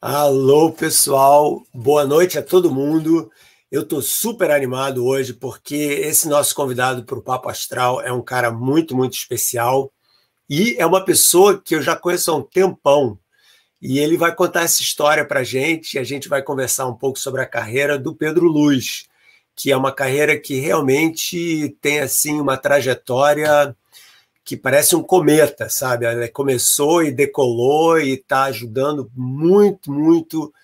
Alô, pessoal. Boa noite a todo mundo. Eu estou super animado hoje porque esse nosso convidado para o Papo Astral é um cara muito, muito especial e é uma pessoa que eu já conheço há um tempão. E ele vai contar essa história para a gente e a gente vai conversar um pouco sobre a carreira do Pedro Luz, que é uma carreira que realmente tem assim uma trajetória que parece um cometa, sabe? Ela começou e decolou e está ajudando muito, muito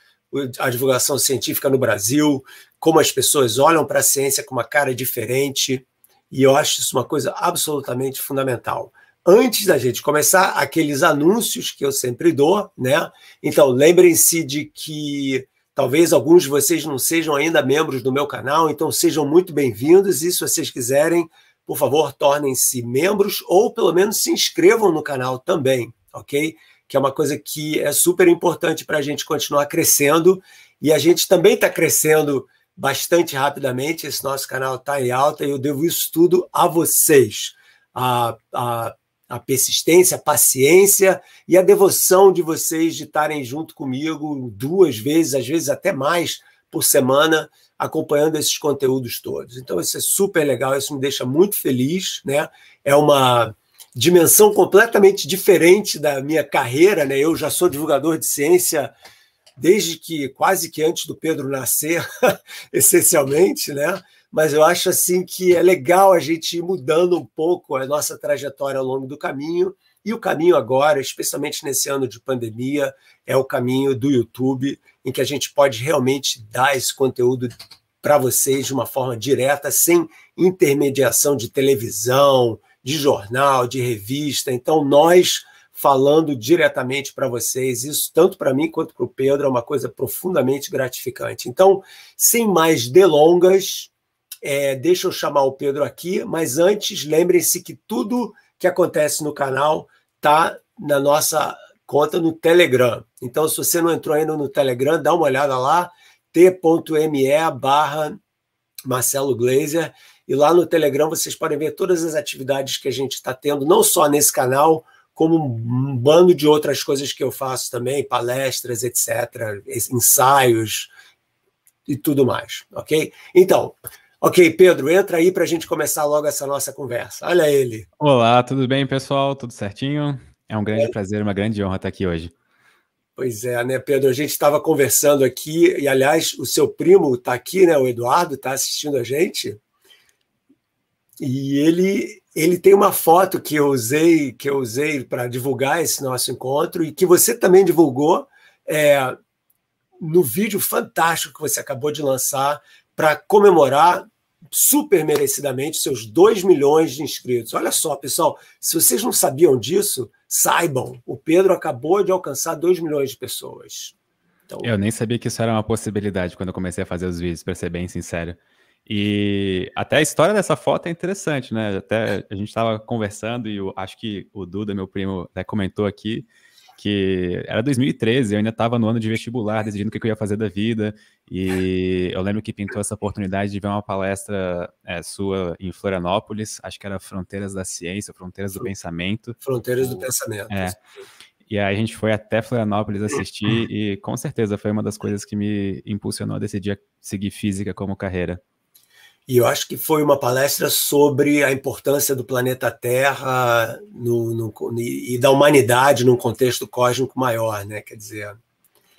a divulgação científica no Brasil, como as pessoas olham para a ciência com uma cara diferente, e eu acho isso uma coisa absolutamente fundamental. Antes da gente começar, aqueles anúncios que eu sempre dou, né? Então, lembrem-se de que talvez alguns de vocês não sejam ainda membros do meu canal, então sejam muito bem-vindos, e se vocês quiserem, por favor, tornem-se membros ou pelo menos se inscrevam no canal também, ok? Que é uma coisa que é super importante para a gente continuar crescendo e a gente também está crescendo bastante rapidamente. Esse nosso canal está em alta e eu devo isso tudo a vocês. A, a, a persistência, a paciência e a devoção de vocês de estarem junto comigo duas vezes, às vezes até mais por semana acompanhando esses conteúdos todos. Então, isso é super legal, isso me deixa muito feliz, né? É uma dimensão completamente diferente da minha carreira, né? Eu já sou divulgador de ciência desde que quase que antes do Pedro nascer, essencialmente, né? Mas eu acho assim que é legal a gente ir mudando um pouco a nossa trajetória ao longo do caminho e o caminho agora, especialmente nesse ano de pandemia, é o caminho do YouTube, em que a gente pode realmente dar esse conteúdo para vocês de uma forma direta, sem intermediação de televisão, de jornal, de revista. Então, nós falando diretamente para vocês, isso tanto para mim quanto para o Pedro é uma coisa profundamente gratificante. Então, sem mais delongas, é, deixa eu chamar o Pedro aqui, mas antes, lembrem-se que tudo que acontece no canal está na nossa conta no Telegram. Então, se você não entrou ainda no Telegram, dá uma olhada lá, t.me barra Marcelo Glazer. E lá no Telegram vocês podem ver todas as atividades que a gente está tendo, não só nesse canal, como um bando de outras coisas que eu faço também, palestras, etc., ensaios e tudo mais, ok? Então, ok, Pedro, entra aí para a gente começar logo essa nossa conversa. Olha ele. Olá, tudo bem, pessoal? Tudo certinho? É um grande é. prazer, uma grande honra estar aqui hoje. Pois é, né, Pedro? A gente estava conversando aqui, e aliás, o seu primo está aqui, né? O Eduardo está assistindo a gente. E ele, ele tem uma foto que eu usei, que eu usei para divulgar esse nosso encontro e que você também divulgou é, no vídeo fantástico que você acabou de lançar para comemorar super merecidamente seus 2 milhões de inscritos. Olha só, pessoal, se vocês não sabiam disso, Saibam, o Pedro acabou de alcançar 2 milhões de pessoas. Então... Eu nem sabia que isso era uma possibilidade quando eu comecei a fazer os vídeos, para ser bem sincero. E até a história dessa foto é interessante, né? Até a gente estava conversando e eu, acho que o Duda, meu primo, comentou aqui que era 2013, eu ainda estava no ano de vestibular, decidindo o que eu ia fazer da vida, e eu lembro que pintou essa oportunidade de ver uma palestra é, sua em Florianópolis, acho que era Fronteiras da Ciência, Fronteiras do Pensamento. Fronteiras do Pensamento. É. E aí a gente foi até Florianópolis assistir, e com certeza foi uma das coisas que me impulsionou a decidir seguir física como carreira e eu acho que foi uma palestra sobre a importância do planeta Terra no, no, e da humanidade num contexto cósmico maior, né? Quer dizer.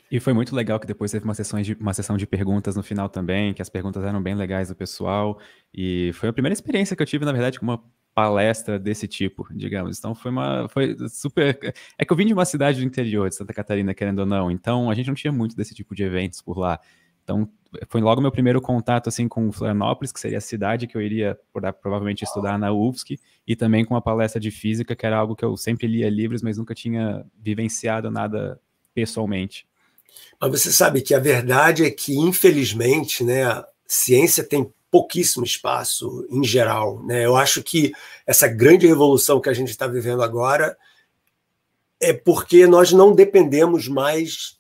E foi muito legal que depois teve uma sessão, de, uma sessão de perguntas no final também, que as perguntas eram bem legais do pessoal. E foi a primeira experiência que eu tive, na verdade, com uma palestra desse tipo, digamos. Então foi uma. Foi super. É que eu vim de uma cidade do interior, de Santa Catarina, querendo ou não. Então a gente não tinha muito desse tipo de eventos por lá. Então foi logo meu primeiro contato assim com Florianópolis, que seria a cidade que eu iria provavelmente estudar na UFSC, e também com uma palestra de física, que era algo que eu sempre lia livros, mas nunca tinha vivenciado nada pessoalmente. Mas você sabe que a verdade é que, infelizmente, né, a ciência tem pouquíssimo espaço em geral. Né? Eu acho que essa grande revolução que a gente está vivendo agora é porque nós não dependemos mais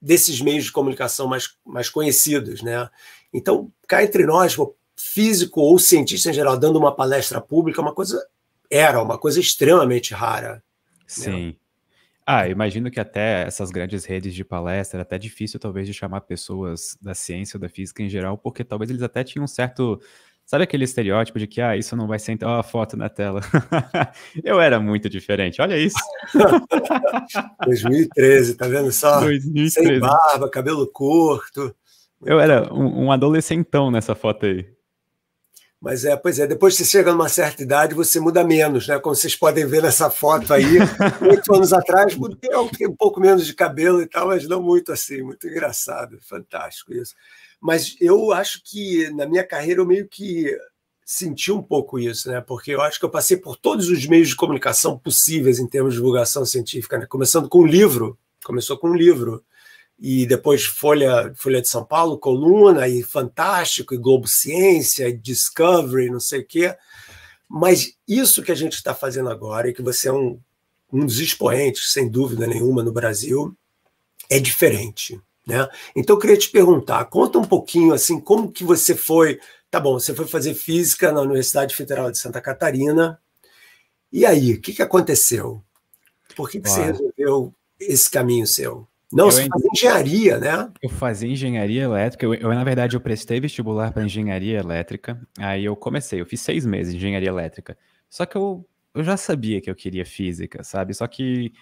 desses meios de comunicação mais, mais conhecidos. Né? Então, cá entre nós, físico ou cientista em geral dando uma palestra pública, é uma coisa era uma coisa extremamente rara. Né? Sim. Né? Ah, imagino que até essas grandes redes de palestra, até difícil talvez de chamar pessoas da ciência ou da física em geral, porque talvez eles até tinham um certo Sabe aquele estereótipo de que, ah, isso não vai ser então a foto na tela? eu era muito diferente, olha isso. 2013, tá vendo só? 2013. Sem barba, cabelo curto. Eu era um, um, adolescentão nessa foto aí. Mas é, pois é, depois que você chega numa certa idade, você muda menos, né? Como vocês podem ver nessa foto aí, oito anos atrás, mudei um pouco menos de cabelo e tal, mas não muito assim, muito engraçado, fantástico isso. Mas eu acho que na minha carreira eu meio que senti um pouco isso, né? Porque eu acho que eu passei por todos os meios de comunicação possíveis em termos de divulgação científica, né? começando com um livro, começou com um livro e depois Folha, Folha de São Paulo, Coluna e Fantástico e Globo Ciência, e Discovery, não sei o quê. Mas isso que a gente está fazendo agora e que você é um, um dos expoentes, sem dúvida nenhuma, no Brasil, é diferente. Né? Então eu queria te perguntar, conta um pouquinho assim, como que você foi, tá bom, você foi fazer física na Universidade Federal de Santa Catarina, e aí, o que, que aconteceu? Por que, que você resolveu esse caminho seu? Não, eu você fazia engenharia, né? Eu fazia engenharia elétrica. Eu, eu na verdade, eu prestei vestibular para engenharia elétrica. Aí eu comecei, eu fiz seis meses de engenharia elétrica. Só que eu, eu já sabia que eu queria física, sabe? Só que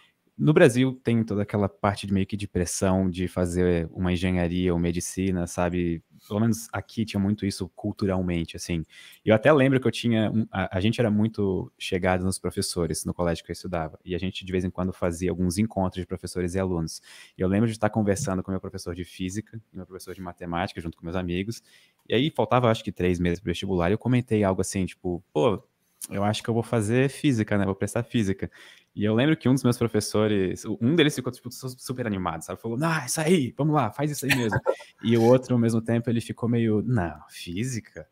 no Brasil tem toda aquela parte de meio que de pressão de fazer uma engenharia ou medicina, sabe? Pelo menos aqui tinha muito isso culturalmente, assim. Eu até lembro que eu tinha. Um, a, a, gente era muito chegado nos professores no colégio que eu estudava. E a gente, de vez em quando, fazia alguns encontros de professores e alunos. E eu lembro de estar conversando com meu professor de física e meu professor de matemática, junto com meus amigos. E aí faltava, acho que, três meses para vestibular. E eu comentei algo assim, tipo, pô, eu acho que eu vou fazer física, né? Vou prestar física. E eu lembro que um dos meus professores, um deles ficou tipo, super animado, sabe? Falou, não, isso aí, vamos lá, faz isso aí mesmo. e o outro, ao mesmo tempo, ele ficou meio, não, física?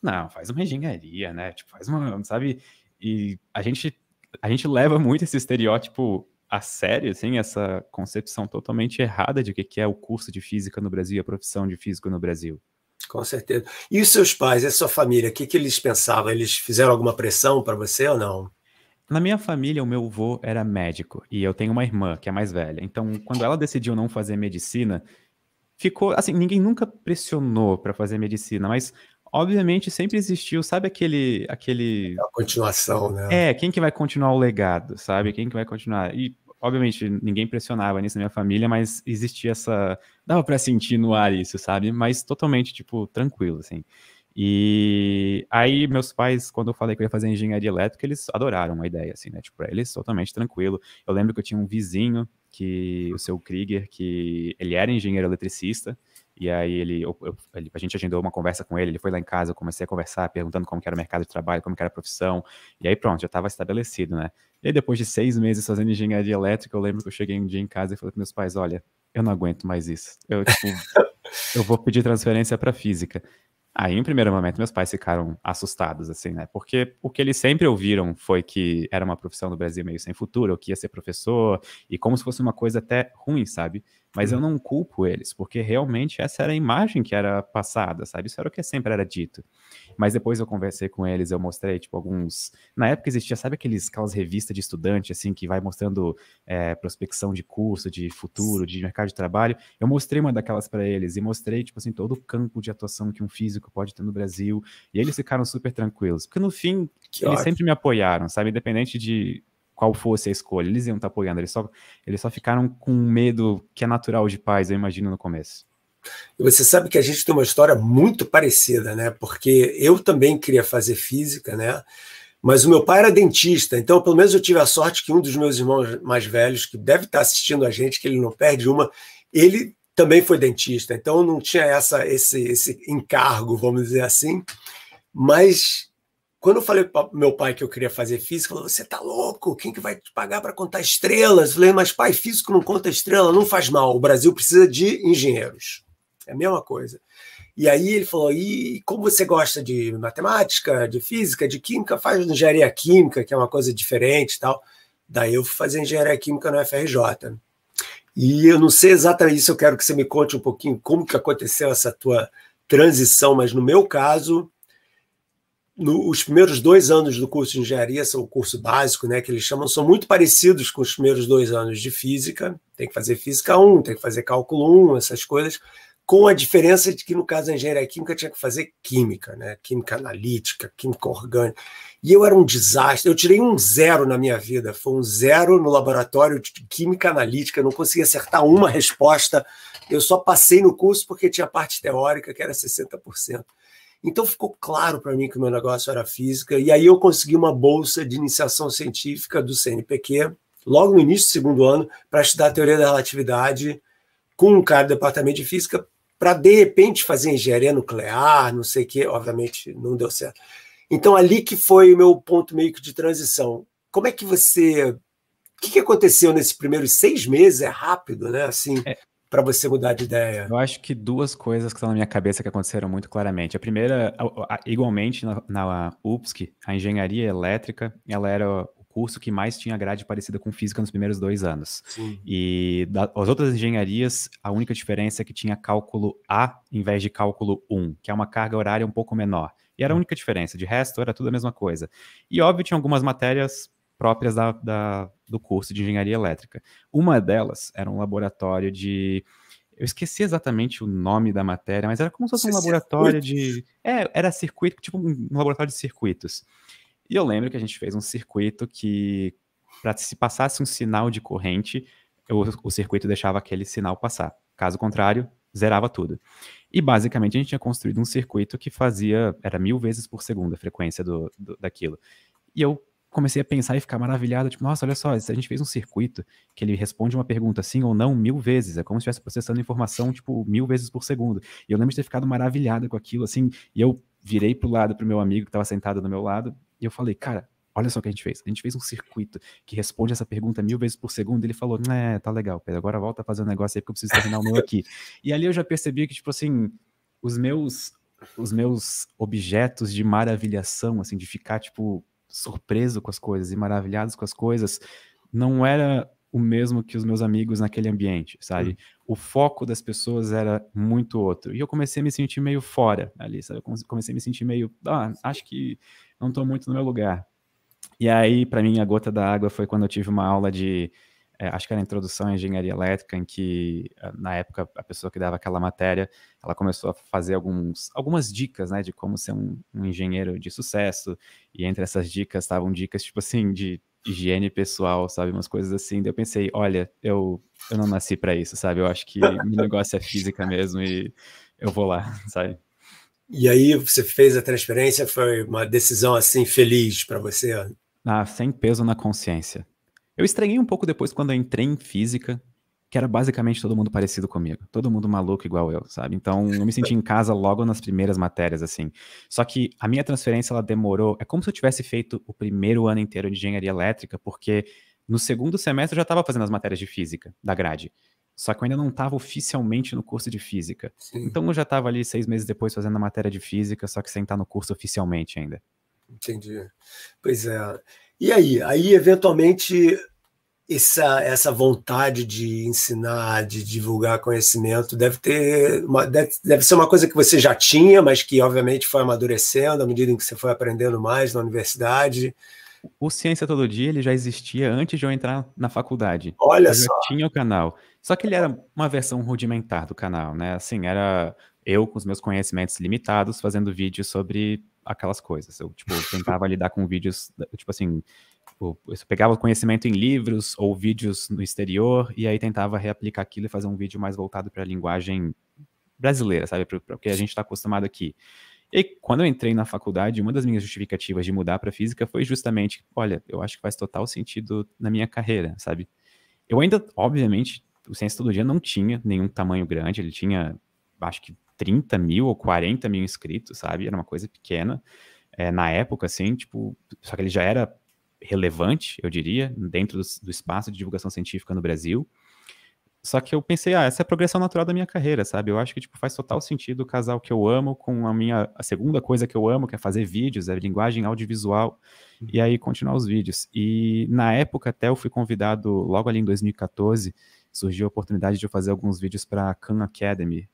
Não, faz uma engenharia, né? Tipo, faz uma, sabe? E a gente, a gente leva muito esse estereótipo a sério, assim, essa concepção totalmente errada de o que é o curso de física no Brasil, a profissão de físico no Brasil. Com certeza. E os seus pais, essa sua família, o que, que eles pensavam? Eles fizeram alguma pressão para você ou não? Na minha família, o meu avô era médico e eu tenho uma irmã que é mais velha. Então, quando ela decidiu não fazer medicina, ficou assim, ninguém nunca pressionou para fazer medicina, mas obviamente sempre existiu, sabe aquele aquele a continuação, né? É, quem que vai continuar o legado, sabe? Quem que vai continuar? E obviamente, ninguém pressionava nisso na minha família, mas existia essa. dava para sentir no ar isso, sabe? Mas totalmente, tipo, tranquilo, assim. E aí, meus pais, quando eu falei que eu ia fazer engenharia elétrica, eles adoraram a ideia, assim, né? Tipo, pra eles, totalmente tranquilo. Eu lembro que eu tinha um vizinho, que o seu Krieger, que ele era engenheiro eletricista, e aí ele, eu, eu, a gente agendou uma conversa com ele, ele foi lá em casa, eu comecei a conversar, perguntando como era o mercado de trabalho, como era a profissão, e aí pronto, já estava estabelecido, né? E aí, depois de seis meses fazendo engenharia elétrica, eu lembro que eu cheguei um dia em casa e falei para meus pais, olha, eu não aguento mais isso, eu, tipo, eu vou pedir transferência para física. Aí, em primeiro momento, meus pais ficaram assustados, assim, né? Porque o que eles sempre ouviram foi que era uma profissão do Brasil meio sem futuro, ou que ia ser professor, e como se fosse uma coisa até ruim, sabe? Mas eu uhum. não culpo eles, porque realmente essa era a imagem que era passada, sabe? Isso era o que sempre era dito. Mas depois eu conversei com eles, eu mostrei, tipo, alguns. Na época existia, sabe aqueles, aquelas revistas de estudante, assim, que vai mostrando é, prospecção de curso, de futuro, de mercado de trabalho? Eu mostrei uma daquelas para eles e mostrei, tipo, assim, todo o campo de atuação que um físico pode ter no Brasil. E eles ficaram super tranquilos, porque no fim, que eles ótimo. sempre me apoiaram, sabe? Independente de qual fosse a escolha, eles iam estar tá apoiando, eles só, eles só ficaram com medo que é natural de pais, eu imagino, no começo. E você sabe que a gente tem uma história muito parecida, né? Porque eu também queria fazer física, né? Mas o meu pai era dentista, então pelo menos eu tive a sorte que um dos meus irmãos mais velhos, que deve estar tá assistindo a gente, que ele não perde uma, ele também foi dentista, então não tinha essa esse, esse encargo, vamos dizer assim. Mas quando eu falei para meu pai que eu queria fazer física, ele falou: Você tá louco? Quem que vai te pagar para contar estrelas? Eu falei: Mas pai, físico não conta estrela, não faz mal. O Brasil precisa de engenheiros. É a mesma coisa. E aí ele falou: e como você gosta de matemática, de física, de química, faz engenharia química, que é uma coisa diferente e tal. Daí eu fui fazer engenharia química na FRJ. E eu não sei exatamente isso, eu quero que você me conte um pouquinho como que aconteceu essa tua transição, mas no meu caso, no, os primeiros dois anos do curso de engenharia são o curso básico, né, que eles chamam, são muito parecidos com os primeiros dois anos de física. Tem que fazer física 1, tem que fazer cálculo 1, essas coisas, com a diferença de que, no caso da engenharia química, tinha que fazer química, né, química analítica, química orgânica. E eu era um desastre. Eu tirei um zero na minha vida. Foi um zero no laboratório de química analítica. Eu não conseguia acertar uma resposta. Eu só passei no curso porque tinha parte teórica, que era 60%. Então ficou claro para mim que o meu negócio era física, e aí eu consegui uma bolsa de iniciação científica do CNPq, logo no início do segundo ano, para estudar a teoria da relatividade com um cara do departamento de física, para de repente fazer engenharia nuclear, não sei o quê, obviamente não deu certo. Então ali que foi o meu ponto meio que de transição. Como é que você o que, que aconteceu nesses primeiros seis meses? É rápido, né? Assim, é, para você mudar de ideia? Eu acho que duas coisas que estão na minha cabeça que aconteceram muito claramente. A primeira, igualmente na, UPSC, a engenharia elétrica, ela era curso que mais tinha grade parecida com física nos primeiros dois anos. Sim. E as outras engenharias, a única diferença é que tinha cálculo A em vez de cálculo 1, que é uma carga horária um pouco menor. E era a hum. única diferença, de resto era tudo a mesma coisa. E óbvio, tinha algumas matérias próprias da, da, do curso de engenharia elétrica. Uma delas era um laboratório de. Eu esqueci exatamente o nome da matéria, mas era como se fosse um laboratório de. É, era circuito, tipo um laboratório de circuitos. E eu lembro que a gente fez um circuito que, para se passasse um sinal de corrente, o, o circuito deixava aquele sinal passar. Caso contrário, zerava tudo. E basicamente a gente tinha construído um circuito que fazia, era mil vezes por segundo a frequência do, do daquilo. E eu comecei a pensar e ficar maravilhado, tipo, nossa, olha só, se a gente fez um circuito que ele responde uma pergunta sim ou não mil vezes, é como se estivesse processando informação, tipo, mil vezes por segundo. E eu lembro de ter ficado maravilhado com aquilo, assim, e eu virei pro lado pro meu amigo que estava sentado do meu lado, e eu falei, cara, olha só o que a gente fez. A gente fez um circuito que responde essa pergunta mil vezes por segundo. ele falou, né, tá legal, Pedro, agora volta a fazer um negócio aí porque eu preciso terminar o meu aqui. E ali eu já percebi que, tipo assim, os meus os meus objetos de maravilhação, assim, de ficar, tipo, surpreso com as coisas e maravilhados com as coisas, não era o mesmo que os meus amigos naquele ambiente, sabe? Uhum. O foco das pessoas era muito outro. E eu comecei a me sentir meio fora ali, sabe? Eu comecei a me sentir meio, ah, acho que não estou muito no meu lugar. E aí, para mim, a gota da água foi quando eu tive uma aula de é, acho que era introdução à engenharia elétrica, em que ah, na época a pessoa que dava aquela matéria, ela começou a fazer alguns, algumas dicas, né, de como ser um, um engenheiro de sucesso, e entre essas dicas estavam dicas, tipo assim, de higiene pessoal, sabe, umas coisas assim, daí eu pensei, olha, eu, eu não nasci para isso, sabe, eu acho que meu negócio é física mesmo e eu vou lá, sabe. E aí você fez a transferência, foi uma decisão assim feliz para você? Ah, sem peso na consciência. Eu estranhei um pouco depois quando eu entrei em física, que era basicamente todo mundo parecido comigo, todo mundo maluco igual eu, sabe? Então, eu me senti em casa logo nas primeiras matérias, assim. Só que a minha transferência, ela demorou, é como se eu tivesse feito o primeiro ano inteiro de engenharia elétrica, porque no segundo semestre eu já estava fazendo as matérias de física da grade, só que eu ainda não estava oficialmente no curso de física. Sim. Então, eu já estava ali seis meses depois fazendo a matéria de física, só que sem estar no curso oficialmente ainda. Entendi. Pois é. E aí? Aí, eventualmente, essa, essa vontade de ensinar, de divulgar conhecimento, deve ter uma, deve, deve ser uma coisa que você já tinha, mas que obviamente foi amadurecendo à medida em que você foi aprendendo mais na universidade. O Ciência Todo Dia ele já existia antes de eu entrar na faculdade. Olha eu só. Já tinha o canal. Só que ele era uma versão rudimentar do canal, né? Assim, era eu com os meus conhecimentos limitados fazendo vídeos sobre aquelas coisas. Eu, tipo, tentava lidar com vídeos, tipo assim, tipo, eu pegava conhecimento em livros ou vídeos no exterior e aí tentava reaplicar aquilo e fazer um vídeo mais voltado para a linguagem brasileira, sabe? Porque a gente está acostumado aqui. E quando eu entrei na faculdade, uma das minhas justificativas de mudar para física foi justamente, olha, eu acho que faz total sentido na minha carreira, sabe? Eu ainda, obviamente, o Ciência Todo Dia não tinha nenhum tamanho grande, ele tinha, acho que 30 mil ou 40 mil inscritos, sabe? Era uma coisa pequena é, na época, assim, tipo, só que ele já era relevante, eu diria, dentro do, do, espaço de divulgação científica no Brasil. Só que eu pensei, ah, essa é a progressão natural da minha carreira, sabe? Eu acho que tipo, faz total sentido casar o que eu amo com a minha a segunda coisa que eu amo, que é fazer vídeos, é linguagem audiovisual, uhum. e aí continuar os vídeos. E na época até eu fui convidado, logo ali em 2014, surgiu a oportunidade de eu fazer alguns vídeos para a Khan Academy,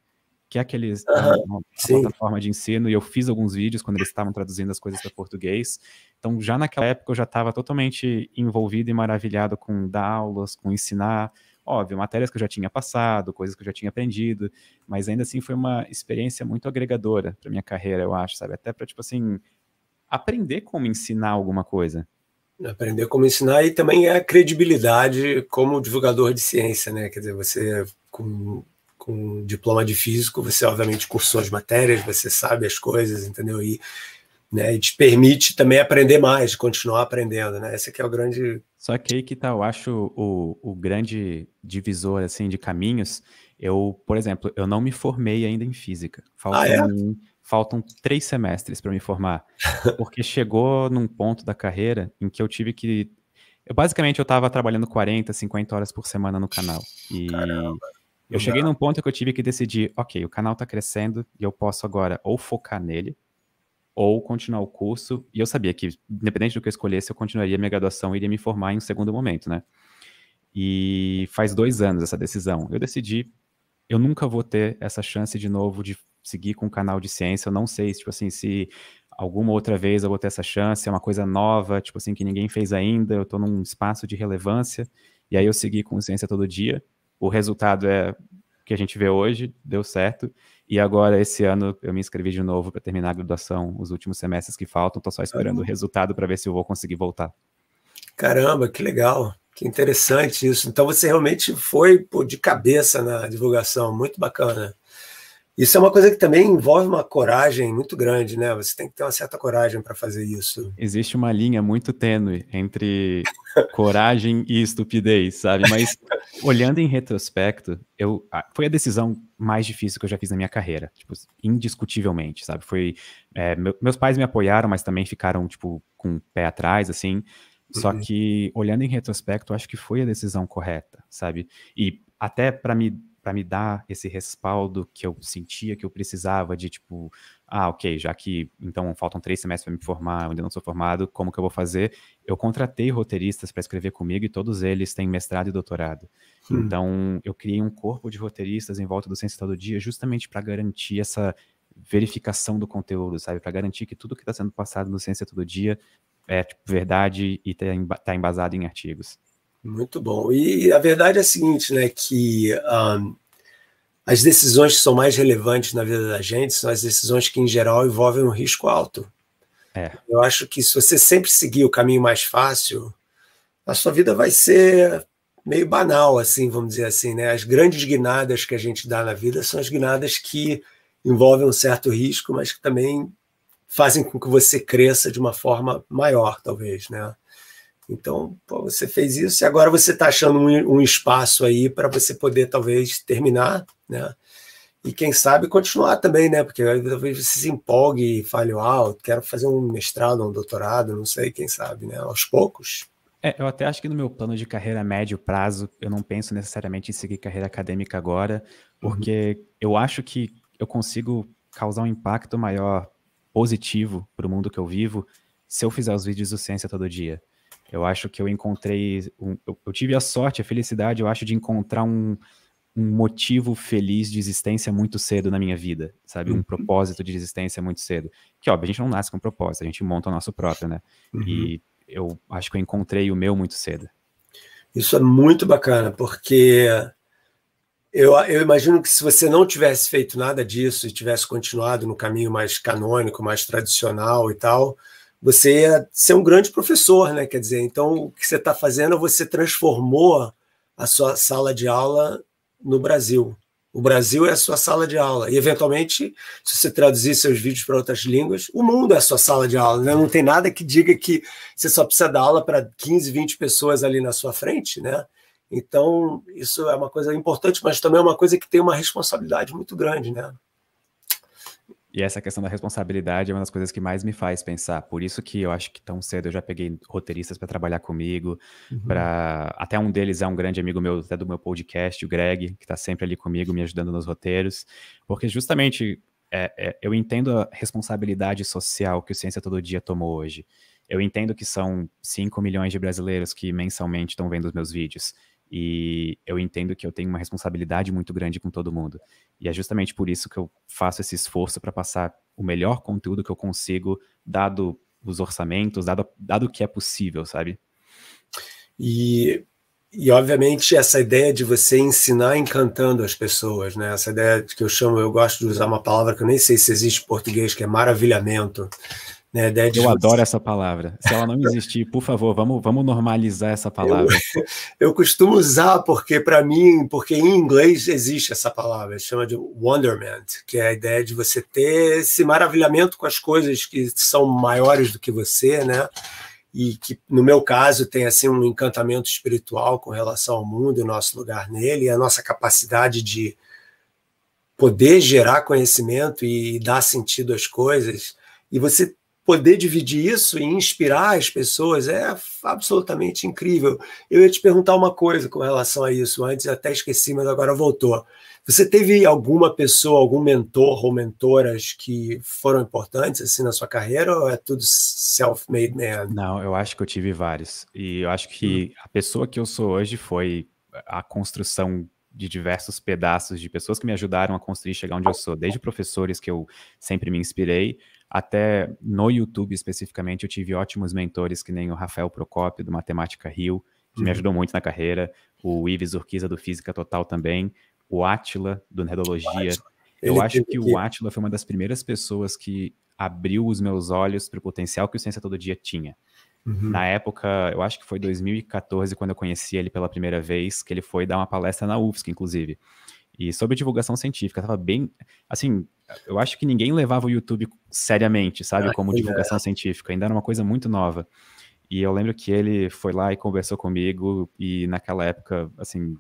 que é aqueles uhum, plataforma de ensino, e eu fiz alguns vídeos quando eles estavam traduzindo as coisas para português. Então, já naquela época eu já estava totalmente envolvido e maravilhado com dar aulas, com ensinar, óbvio, matérias que eu já tinha passado, coisas que eu já tinha aprendido, mas ainda assim foi uma experiência muito agregadora para minha carreira, eu acho, sabe? Até para tipo assim aprender como ensinar alguma coisa. Aprender como ensinar e também é a credibilidade como divulgador de ciência, né? Quer dizer, você com com diploma de físico, você obviamente cursou as matérias, você sabe as coisas, entendeu? E, né, e te permite também aprender mais, continuar aprendendo, né? Esse aqui é o grande... Só que aí que tá, eu acho o, o grande divisor, assim, de caminhos. Eu, por exemplo, eu não me formei ainda em física. Faltam, ah, é? faltam três semestres para me formar, porque chegou num ponto da carreira em que eu tive que... Eu, basicamente, eu estava trabalhando 40, 50 horas por semana no canal. E... Caramba eu cheguei num ponto que eu tive que decidir, ok, o canal está crescendo e eu posso agora ou focar nele, ou continuar o curso. E eu sabia que, independente do que eu escolhesse, eu continuaria minha graduação e iria me formar em um segundo momento, né? E faz dois anos essa decisão. Eu decidi, eu nunca vou ter essa chance de novo de seguir com o canal de ciência. Eu não sei, tipo assim, se alguma outra vez eu vou ter essa chance, é uma coisa nova, tipo assim, que ninguém fez ainda, eu tô num espaço de relevância. E aí eu segui com ciência todo dia o resultado é que a gente vê hoje, deu certo. E agora, esse ano, eu me inscrevi de novo para terminar a graduação, os últimos semestres que faltam, estou só esperando Caramba. o resultado para ver se eu vou conseguir voltar. Caramba, que legal, que interessante isso. Então, você realmente foi pô, de cabeça na divulgação, muito bacana. Isso é uma coisa que também envolve uma coragem muito grande, né? Você tem que ter uma certa coragem para fazer isso. Existe uma linha muito tênue entre coragem e estupidez, sabe? Mas olhando em retrospecto, eu foi a decisão mais difícil que eu já fiz na minha carreira, tipo, indiscutivelmente, sabe? Foi é, meus pais me apoiaram, mas também ficaram tipo com o pé atrás, assim. Só uhum. que olhando em retrospecto, eu acho que foi a decisão correta, sabe? E até para me para me dar esse respaldo que eu sentia que eu precisava de tipo, ah, ok, já que então faltam três semestres para me formar, eu ainda não sou formado, como que eu vou fazer? Eu contratei roteiristas para escrever comigo e todos eles têm mestrado e doutorado. Hum. Então eu criei um corpo de roteiristas em volta do Ciência do Dia justamente para garantir essa verificação do conteúdo, sabe, para garantir que tudo que está sendo passado no Ciência Todo Dia é tipo, verdade e está tá embasado em artigos. Muito bom. E a verdade é a seguinte, né? Que um, as decisões que são mais relevantes na vida da gente são as decisões que, em geral, envolvem um risco alto. É. Eu acho que se você sempre seguir o caminho mais fácil, a sua vida vai ser meio banal, assim, vamos dizer assim, né? As grandes guinadas que a gente dá na vida são as guinadas que envolvem um certo risco, mas que também fazem com que você cresça de uma forma maior, talvez, né? Então, pô, você fez isso e agora você está achando um, um, espaço aí para você poder talvez terminar, né? E quem sabe continuar também, né? Porque talvez você se empolgue e fale, ah, quero fazer um mestrado, um doutorado, não sei, quem sabe, né? Aos poucos. É, eu até acho que no meu plano de carreira a médio prazo, eu não penso necessariamente em seguir carreira acadêmica agora, uhum. porque uhum. eu acho que eu consigo causar um impacto maior positivo para o mundo que eu vivo se eu fizer os vídeos do Ciência todo dia. Eu acho que eu encontrei. Um, eu, eu, tive a sorte, a felicidade, eu acho, de encontrar um, um motivo feliz de existência muito cedo na minha vida, sabe? Uhum. Um propósito de existência muito cedo. Que, óbvio, a gente não nasce com propósito, a gente monta o nosso próprio, né? Uhum. E eu acho que eu encontrei o meu muito cedo. Isso é muito bacana, porque eu, eu, imagino que se você não tivesse feito nada disso e tivesse continuado no caminho mais canônico, mais tradicional e tal, você é ser um grande professor, né? Quer dizer, então o que você está fazendo é você transformou a sua sala de aula no Brasil. O Brasil é a sua sala de aula. E, eventualmente, se você traduzir seus vídeos para outras línguas, o mundo é a sua sala de aula. Né? Não tem nada que diga que você só precisa dar aula para 15, 20 pessoas ali na sua frente. Né? Então, isso é uma coisa importante, mas também é uma coisa que tem uma responsabilidade muito grande. Né? E essa questão da responsabilidade é uma das coisas que mais me faz pensar. Por isso que eu acho que tão cedo eu já peguei roteiristas para trabalhar comigo, uhum. para até um deles é um grande amigo meu, até do meu podcast, o Greg, que está sempre ali comigo me ajudando nos roteiros, porque justamente é, é, eu entendo a responsabilidade social que o Ciência Todo Dia tomou hoje. Eu entendo que são 5 milhões de brasileiros que mensalmente estão vendo os meus vídeos. E eu entendo que eu tenho uma responsabilidade muito grande com todo mundo. E é justamente por isso que eu faço esse esforço para passar o melhor conteúdo que eu consigo, dado os orçamentos, dado, dado o que é possível, sabe? E, e, obviamente, essa ideia de você ensinar encantando as pessoas, né? Essa ideia que eu chamo, eu gosto de usar uma palavra que eu nem sei se existe em português, que é maravilhamento. Né, eu adoro essa palavra. Se ela não existir, por favor, vamos, vamos normalizar essa palavra. Eu, eu costumo usar porque, para mim, porque em inglês existe essa palavra, chama de wonderment, que é a ideia de você ter esse maravilhamento com as coisas que são maiores do que você, né? E que, no meu caso, tem assim um encantamento espiritual com relação ao mundo e nosso lugar nele, e a nossa capacidade de poder gerar conhecimento e dar sentido às coisas. E você poder dividir isso e inspirar as pessoas é absolutamente incrível. Eu ia te perguntar uma coisa com relação a isso, antes até esqueci, mas agora voltou. Você teve alguma pessoa, algum mentor ou mentoras que foram importantes assim na sua carreira ou é tudo self-made man? Não, eu acho que eu tive vários. E eu acho que hum. a pessoa que eu sou hoje foi a construção de diversos pedaços de pessoas que me ajudaram a construir chegar onde eu sou, desde professores que eu sempre me inspirei, até no YouTube especificamente, eu tive ótimos mentores, que nem o Rafael Procópio, do Matemática Rio, que uhum. me ajudou muito na carreira, o Ives Urquiza, do Física Total também, o Atila, do Nerdologia. Eu Ele acho que, que o Atila foi uma das primeiras pessoas que abriu os meus olhos para o potencial que o Ciência Todo Dia tinha. Uhum. Na época, eu acho que foi 2014, quando eu conheci ele pela primeira vez, que ele foi dar uma palestra na UFSC, inclusive. E sobre divulgação científica, tava bem. Assim, eu acho que ninguém levava o YouTube seriamente, sabe, ah, como é. divulgação científica. Ainda era uma coisa muito nova. E eu lembro que ele foi lá e conversou comigo, e naquela época, assim,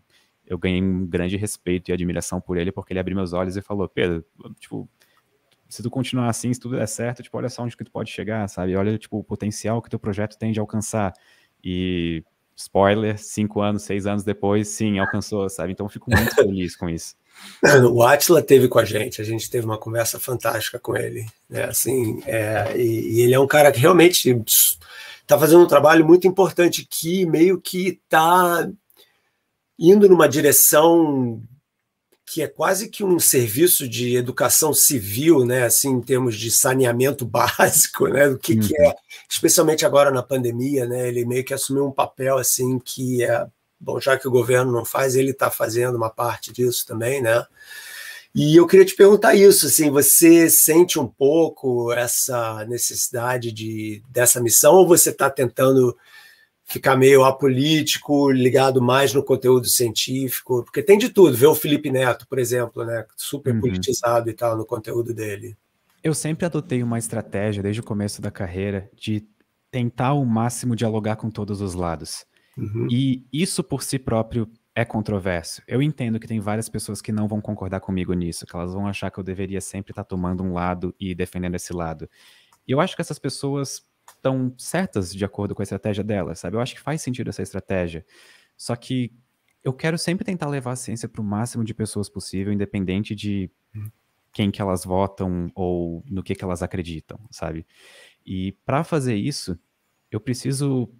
eu ganhei um grande respeito e admiração por ele, porque ele abriu meus olhos e falou: Pedro, tipo, se tu continuar assim, se tudo der certo, tipo, olha só onde que tu pode chegar, sabe? Olha, tipo, o potencial que teu projeto tem de alcançar. E spoiler, cinco anos, seis anos depois, sim, alcançou, sabe? Então eu fico muito feliz com isso. o Atila teve com a gente, a gente teve uma conversa fantástica com ele, né? Assim, é, e, e, ele é um cara que realmente está fazendo um trabalho muito importante que meio que está indo numa direção que é quase que um serviço de educação civil, né, assim, em termos de saneamento básico, né, do que, uhum. que é, uhum. especialmente agora na pandemia, né, ele meio que assumiu um papel, assim, que é, bom, já que o governo não faz, ele está fazendo uma parte disso também, né, e eu queria te perguntar isso, assim, você sente um pouco essa necessidade de, dessa missão ou você está tentando ficar meio apolítico, ligado mais no conteúdo científico, porque tem de tudo. Ver o Felipe Neto, por exemplo, né, super uhum. politizado e tal no conteúdo dele. Eu sempre adotei uma estratégia desde o começo da carreira de tentar ao máximo dialogar com todos os lados. Uhum. E isso por si próprio é controverso. Eu entendo que tem várias pessoas que não vão concordar comigo nisso, que elas vão achar que eu deveria sempre estar tá tomando um lado e defendendo esse lado. E eu acho que essas pessoas estão certas de acordo com a estratégia dela, sabe? Eu acho que faz sentido essa estratégia. Só que eu quero sempre tentar levar a ciência para o máximo de pessoas possível, independente de uhum. quem que elas votam ou no que que elas acreditam, sabe? E para fazer isso, eu preciso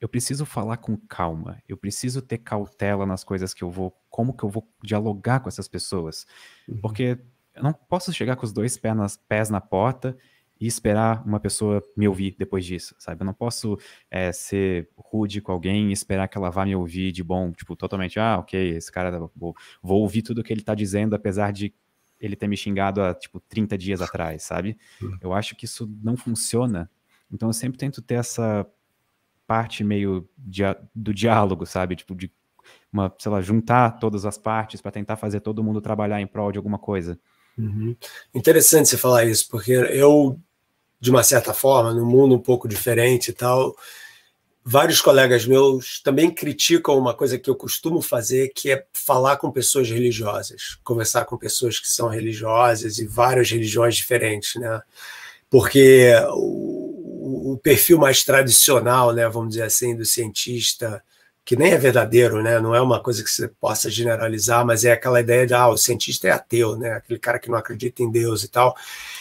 eu preciso falar com calma, eu preciso ter cautela nas coisas que eu vou, como que eu vou dialogar com essas pessoas, uhum. porque eu não posso chegar com os dois pés, nas, pés na porta e esperar uma pessoa me ouvir depois disso, sabe? Eu não posso é, ser rude com alguém e esperar que ela vá me ouvir de bom, tipo, totalmente, ah, ok, esse cara, vou, tá vou ouvir tudo que ele tá dizendo, apesar de ele ter me xingado há, tipo, 30 dias atrás, sabe? Eu acho que isso não funciona. Então eu sempre tento ter essa parte meio dia do diálogo, sabe? Tipo, de uma, sei lá, juntar todas as partes para tentar fazer todo mundo trabalhar em prol de alguma coisa. Uhum. Interessante você falar isso, porque eu, de uma certa forma, num mundo um pouco diferente e tal, vários colegas meus também criticam uma coisa que eu costumo fazer, que é falar com pessoas religiosas, conversar com pessoas que são religiosas e várias religiões diferentes, né? Porque o, o perfil mais tradicional, né, vamos dizer assim, do cientista que nem é verdadeiro, né? Não é uma coisa que você possa generalizar, mas é aquela ideia de ah, o cientista é ateu, né? Aquele cara que não acredita em Deus e tal.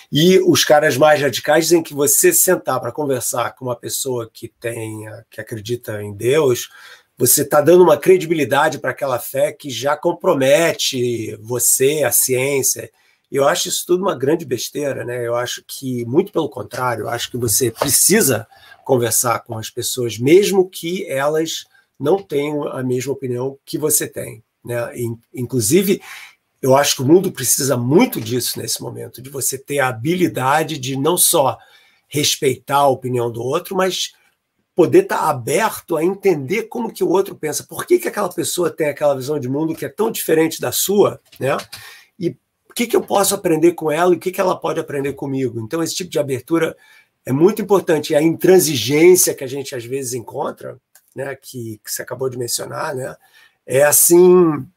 E os caras mais radicais dizem que você sentar para conversar com uma pessoa que tem, que acredita em Deus, você está dando uma credibilidade para aquela fé que já compromete você, a ciência. Eu acho isso tudo uma grande besteira, né? Eu acho que, muito pelo contrário, eu acho que você precisa conversar com as pessoas, mesmo que elas não tenho a mesma opinião que você tem. Né? Inclusive, eu acho que o mundo precisa muito disso nesse momento, de você ter a habilidade de não só respeitar a opinião do outro, mas poder estar tá aberto a entender como que o outro pensa, por que, que aquela pessoa tem aquela visão de mundo que é tão diferente da sua, né? E o que, que eu posso aprender com ela e o que, que ela pode aprender comigo. Então, esse tipo de abertura é muito importante. E a intransigência que a gente às vezes encontra né, que, que você acabou de mencionar, né, é assim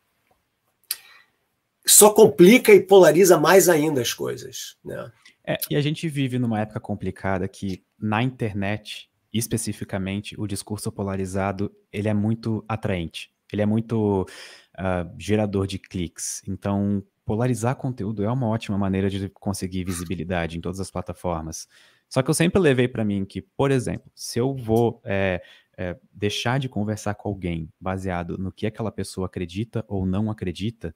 só complica e polariza mais ainda as coisas, né? É, e a gente vive numa época complicada que na internet, especificamente, o discurso polarizado ele é muito atraente, ele é muito uh, gerador de cliques. Então, polarizar conteúdo é uma ótima maneira de conseguir visibilidade em todas as plataformas. Só que eu sempre levei para mim que, por exemplo, se eu vou é, é, deixar de conversar com alguém baseado no que aquela pessoa acredita ou não acredita,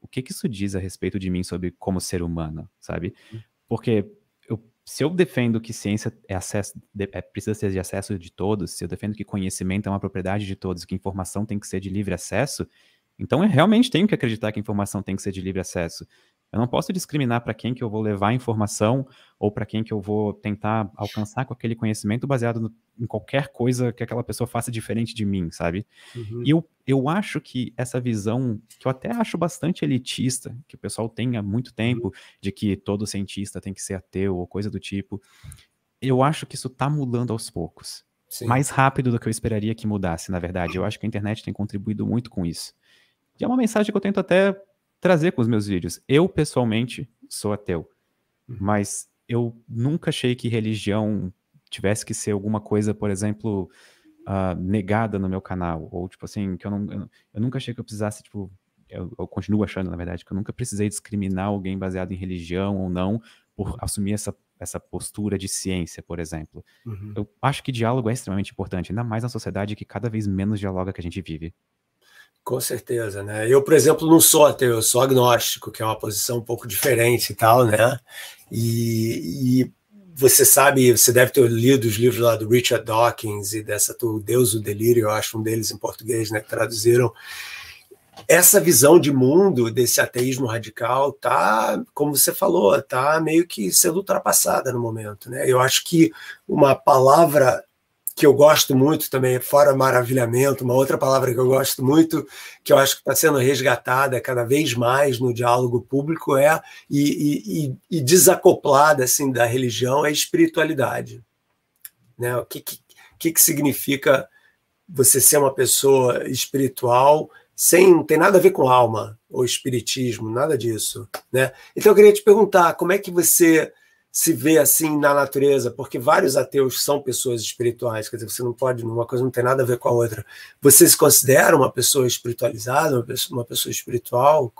o que, que isso diz a respeito de mim sobre como ser humano, sabe? Hum. Porque eu, se eu defendo que ciência é acesso, é, precisa ser de acesso de todos, se eu defendo que conhecimento é uma propriedade de todos, que informação tem que ser de livre acesso, então eu realmente tenho que acreditar que informação tem que ser de livre acesso. Eu não posso discriminar para quem que eu vou levar informação ou para quem que eu vou tentar alcançar com aquele conhecimento baseado no, em qualquer coisa que aquela pessoa faça diferente de mim, sabe? Uhum. E eu, eu acho que essa visão, que eu até acho bastante elitista, que o pessoal tem há muito uhum. tempo, uhum. de que todo cientista tem que ser ateu ou coisa do tipo, eu acho que isso está mudando aos poucos. Sim. Mais rápido do que eu esperaria que mudasse, na verdade. Eu acho que a internet tem contribuído muito com isso. E é uma mensagem que eu tento até trazer com os meus vídeos. Eu, pessoalmente, sou ateu, uhum. mas eu nunca achei que religião tivesse que ser alguma coisa, por exemplo, uh, negada no meu canal, ou tipo assim, que eu, não, eu, eu nunca achei que eu precisasse, tipo, eu, eu, continuo achando, na verdade, que eu nunca precisei discriminar alguém baseado em religião ou não, por assumir essa, essa postura de ciência, por exemplo. Uhum. Eu acho que diálogo é extremamente importante, ainda mais na sociedade que cada vez menos dialoga que a gente vive. Com certeza, né? Eu, por exemplo, não sou ateu, eu sou agnóstico, que é uma posição um pouco diferente e tal, né? E, e você sabe, você deve ter lido os livros lá do Richard Dawkins e dessa tua Deus o Delírio, eu acho um deles em português, né? Que traduziram. Essa visão de mundo desse ateísmo radical tá, como você falou, tá meio que sendo ultrapassada no momento, né? Eu acho que uma palavra que eu gosto muito também, fora maravilhamento, uma outra palavra que eu gosto muito, que eu acho que está sendo resgatada cada vez mais no diálogo público, é e, e, e desacoplada assim, da religião, é espiritualidade. Né? O que, que, que significa você ser uma pessoa espiritual sem tem nada a ver com alma ou espiritismo, nada disso. Né? Então eu queria te perguntar como é que você se vê assim na natureza, porque vários ateus são pessoas espirituais, quer dizer, você não pode, uma coisa não tem nada a ver com a outra. Você se considera uma pessoa espiritualizada, uma pessoa, uma pessoa espiritual?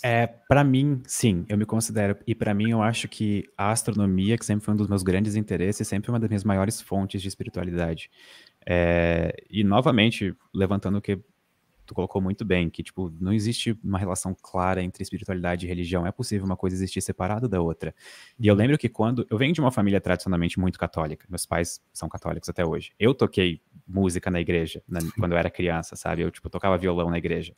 É, para mim, sim, eu me considero. E para mim, eu acho que a astronomia, que sempre foi um dos meus grandes interesses, sempre uma das minhas maiores fontes de espiritualidade. É, e novamente, levantando o que tu colocou muito bem, que tipo, não existe uma relação clara entre espiritualidade e religião. É possível uma coisa existir separada da outra. E eu uhum. lembro que quando eu venho de uma família tradicionalmente muito católica, meus pais são católicos até hoje. Eu toquei música na igreja na, quando eu era criança, sabe? Eu tipo tocava violão na igreja.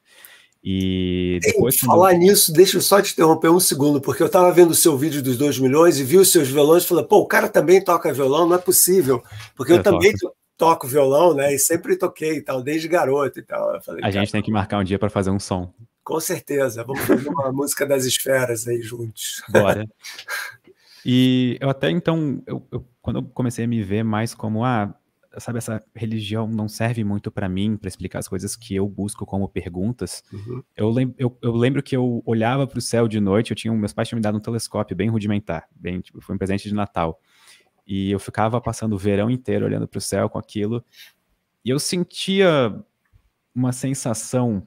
E depois. Ei, falar nisso, deixa eu só te interromper um segundo, porque eu estava vendo o seu vídeo dos 2 milhões e vi os seus violões e falei, pô, o cara também toca violão, não é possível. Porque eu, eu também toco violão, né? E sempre toquei e tal, desde garoto e tal. Falei, a gente tem que marcar um dia para fazer um som. Com certeza, vamos fazer uma música das esferas aí juntos. Bora. E eu até então, eu, eu, quando eu comecei a me ver mais como, ah, sabe, essa religião não serve muito para mim, para explicar as coisas que eu busco como perguntas. Uhum. Eu, lem eu, eu, lembro que eu olhava para o céu de noite, eu tinha, meus pais tinham me dado um telescópio bem rudimentar, bem, tipo, foi um presente de Natal. E eu ficava passando o verão inteiro olhando para o céu com aquilo. E eu sentia uma sensação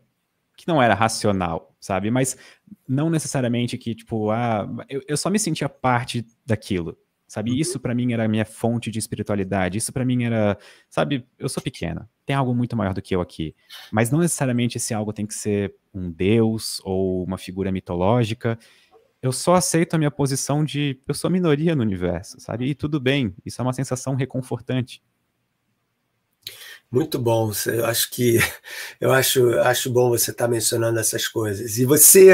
que não era racional, sabe? Mas não necessariamente que, tipo, ah, eu, eu só me sentia parte daquilo, sabe? Uhum. Isso para mim era a minha fonte de espiritualidade. Isso para mim era, sabe, eu sou pequena. Tem algo muito maior do que eu aqui. Mas não necessariamente esse algo tem que ser um deus ou uma figura mitológica eu só aceito a minha posição de eu sou minoria no universo, sabe? E tudo bem, isso é uma sensação reconfortante. Muito bom, eu acho que eu acho, acho bom você estar tá mencionando essas coisas. E você,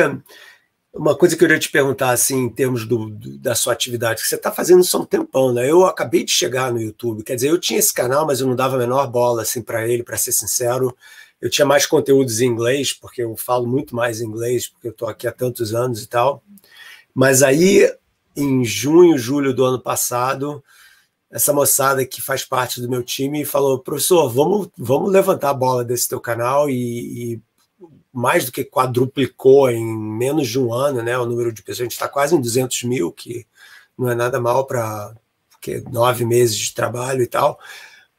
uma coisa que eu queria te perguntar assim, em termos do, do da sua atividade, que você está fazendo só um tempão, né? Eu acabei de chegar no YouTube, quer dizer, eu tinha esse canal, mas eu não dava a menor bola assim para ele, para ser sincero. Eu tinha mais conteúdos em inglês, porque eu falo muito mais inglês, porque eu estou aqui há tantos anos e tal. Mas aí, em junho, julho do ano passado, essa moçada que faz parte do meu time falou: professor, vamos, vamos levantar a bola desse teu canal e, e mais do que quadruplicou em menos de um ano, né? O número de pessoas, a gente está quase em 200 mil, que não é nada mal para nove meses de trabalho e tal.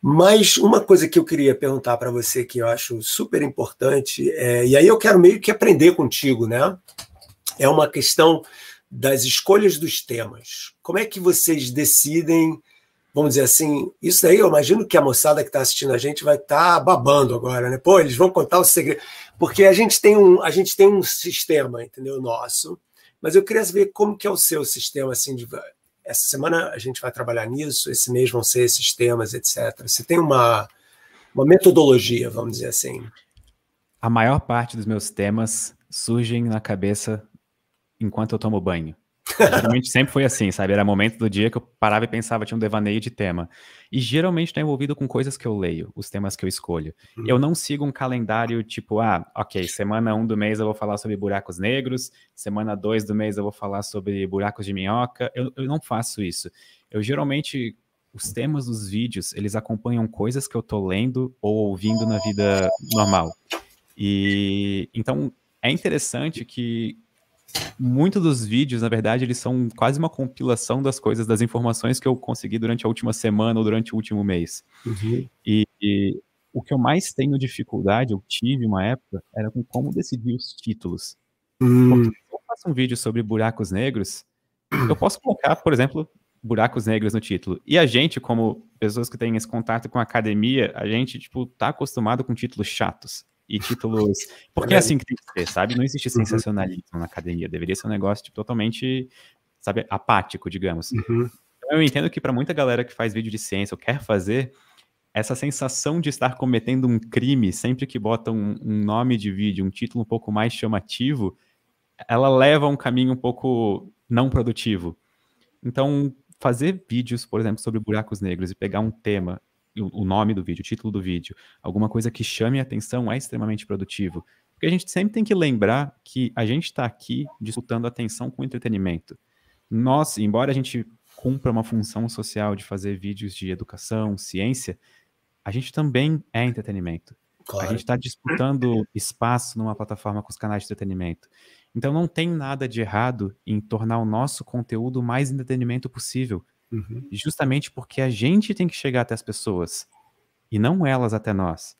Mas uma coisa que eu queria perguntar para você, que eu acho super importante, é, e aí eu quero meio que aprender contigo, né? É uma questão das escolhas dos temas. Como é que vocês decidem, vamos dizer assim, isso daí eu imagino que a moçada que está assistindo a gente vai estar tá babando agora, né? Pô, eles vão contar o segredo. Porque a gente tem um, a gente tem um sistema, entendeu? Nosso. Mas eu queria saber como que é o seu sistema, assim, de essa semana a gente vai trabalhar nisso, esse mês vão ser esses temas, etc. Você tem uma, uma metodologia, vamos dizer assim. A maior parte dos meus temas surgem na cabeça enquanto eu tomo banho. Geralmente sempre foi assim, sabe? Era momento do dia que eu parava e pensava, tinha um devaneio de tema. E geralmente está envolvido com coisas que eu leio, os temas que eu escolho. Uhum. Eu não sigo um calendário tipo, ah, ok, semana 1 um do mês eu vou falar sobre buracos negros, semana 2 do mês eu vou falar sobre buracos de minhoca. Eu, eu não faço isso. Eu geralmente, os temas dos vídeos, eles acompanham coisas que eu tô lendo ou ouvindo na vida normal. E então é interessante que Muitos dos vídeos, na verdade, eles são quase uma compilação das coisas, das informações que eu consegui durante a última semana ou durante o último mês. Uhum. E, e, o que eu mais tenho dificuldade, eu tive uma época, era com como decidir os títulos. Uhum. Porque se eu faço um vídeo sobre buracos negros, eu posso colocar, por exemplo, buracos negros no título. E a gente, como pessoas que têm esse contato com a academia, a gente, tipo, tá acostumado com títulos chatos e títulos. Porque é assim que tem que ser, sabe? Não existe uhum. sensacionalismo na academia. Deveria ser um negócio tipo, totalmente, sabe, apático, digamos. Uhum. Então, eu entendo que para muita galera que faz vídeo de ciência ou quer fazer, essa sensação de estar cometendo um crime sempre que bota um, um nome de vídeo, um título um pouco mais chamativo, ela leva a um caminho um pouco não produtivo. Então, fazer vídeos, por exemplo, sobre buracos negros e pegar um tema o nome do vídeo, o título do vídeo, alguma coisa que chame a atenção é extremamente produtivo. Porque a gente sempre tem que lembrar que a gente está aqui disputando atenção com entretenimento. Nós, embora a gente cumpra uma função social de fazer vídeos de educação, ciência, a gente também é entretenimento. Claro. A gente está disputando espaço numa plataforma com os canais de entretenimento. Então não tem nada de errado em tornar o nosso conteúdo o mais entretenimento possível. Uhum. Justamente porque a gente tem que chegar até as pessoas e não elas até nós.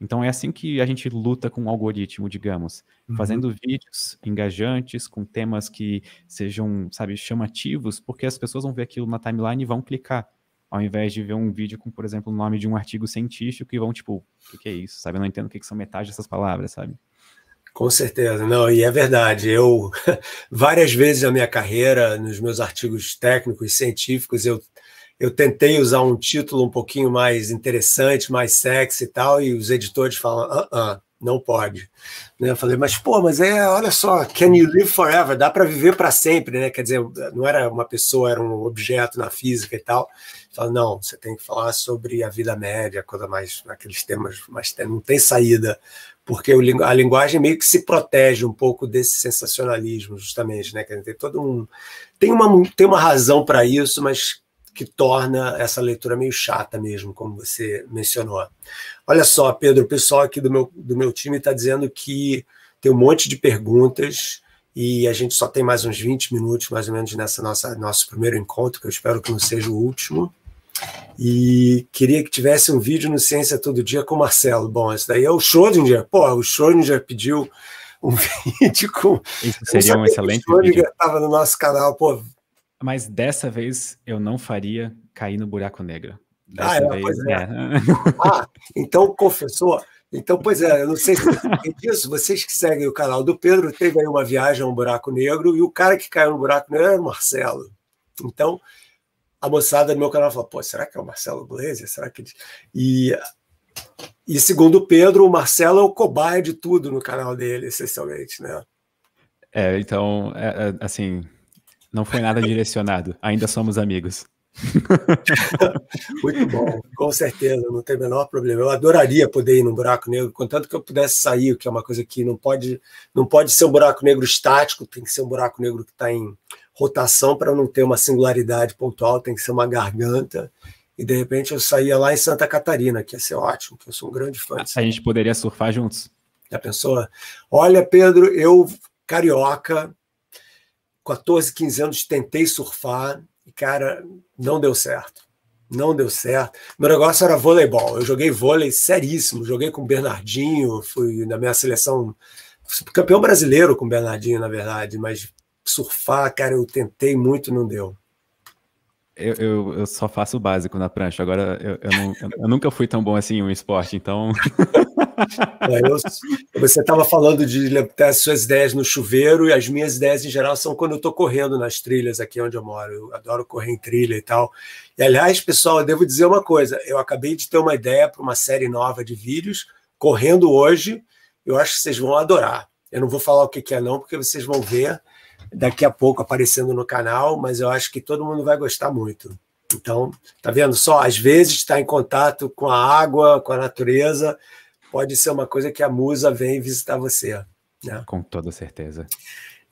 Então é assim que a gente luta com o algoritmo, digamos, uhum. fazendo vídeos engajantes com temas que sejam, sabe, chamativos, porque as pessoas vão ver aquilo na timeline e vão clicar, ao invés de ver um vídeo com, por exemplo, o nome de um artigo científico e vão tipo, o que, que é isso, sabe? Eu não entendo o que, que são metade dessas palavras, sabe? Com certeza, não, e é verdade. Eu, várias vezes na minha carreira, nos meus artigos técnicos, científicos, eu, eu tentei usar um título um pouquinho mais interessante, mais sexy e tal, e os editores falam: ah, ah não pode. Né? Eu falei, mas pô, mas é, olha só, can you live forever? Dá para viver para sempre, né? Quer dizer, não era uma pessoa, era um objeto na física e tal. Fala, não, você tem que falar sobre a vida média, coisa mais, aqueles temas, mas não tem saída porque a linguagem meio que se protege um pouco desse sensacionalismo, justamente, né? Tem todo um tem uma tem uma razão para isso, mas que torna essa leitura meio chata mesmo, como você mencionou. Olha só, Pedro, o pessoal aqui do meu, do meu time está dizendo que tem um monte de perguntas e a gente só tem mais uns 20 minutos, mais ou menos, nessa nossa nosso primeiro encontro, que eu espero que não seja o último. E queria que tivesse um vídeo no Ciência Todo Dia com o Marcelo. Bom, esse daí é o Schrödinger. Pô, o Schrödinger pediu um vídeo com. Isso seria um excelente o Schrödinger vídeo. Estava no nosso canal, pô. Mas dessa vez eu não faria cair no buraco negro. Ah, dessa ah, é, vez, pois é. é. ah, então confessou. Então, pois é, eu não sei se vocês disso, vocês que seguem o canal do Pedro, teve aí uma viagem a um buraco negro, e o cara que caiu no buraco negro era o Marcelo. Então, a moçada do meu canal fala, pô, será que é o Marcelo Blazer? Será que e e segundo o Pedro, o Marcelo é o cobaia de tudo no canal dele, essencialmente, né? É, então, é, é, assim, não foi nada direcionado. Ainda somos amigos. Muito bom, com certeza, não tem o menor problema. Eu adoraria poder ir num buraco negro, contanto que eu pudesse sair, que é uma coisa que não pode, não pode ser um buraco negro estático, tem que ser um buraco negro que está em rotação para não ter uma singularidade pontual, tem que ser uma garganta. E de repente eu saía lá em Santa Catarina, que ia ser ótimo, que eu sou um grande fã. A gente poderia surfar juntos. Já pensou? Olha, Pedro, eu, carioca, 14, 15 anos, tentei surfar e, cara, não deu certo. Não deu certo. Meu negócio era voleibol. Eu joguei vôlei seríssimo. Joguei com o Bernardinho, fui na minha seleção campeão brasileiro com o Bernardinho, na verdade, mas surfar, cara, eu tentei muito, não deu. Eu, eu, eu só faço o básico na prancha. Agora, eu, eu, não, eu nunca fui tão bom assim em um esporte, então. é, você estava falando de ter as suas ideias no chuveiro, e as minhas ideias em geral são quando eu estou correndo nas trilhas aqui onde eu moro. Eu adoro correr em trilha e tal. E, aliás, pessoal, eu devo dizer uma coisa: eu acabei de ter uma ideia para uma série nova de vídeos, correndo hoje. Eu acho que vocês vão adorar. Eu não vou falar o que, que é, não, porque vocês vão ver daqui a pouco aparecendo no canal, mas eu acho que todo mundo vai gostar muito. Então, tá vendo só? Às vezes estar tá em contato com a água, com a natureza, pode ser uma coisa que a musa vem visitar você. Né? Com toda certeza.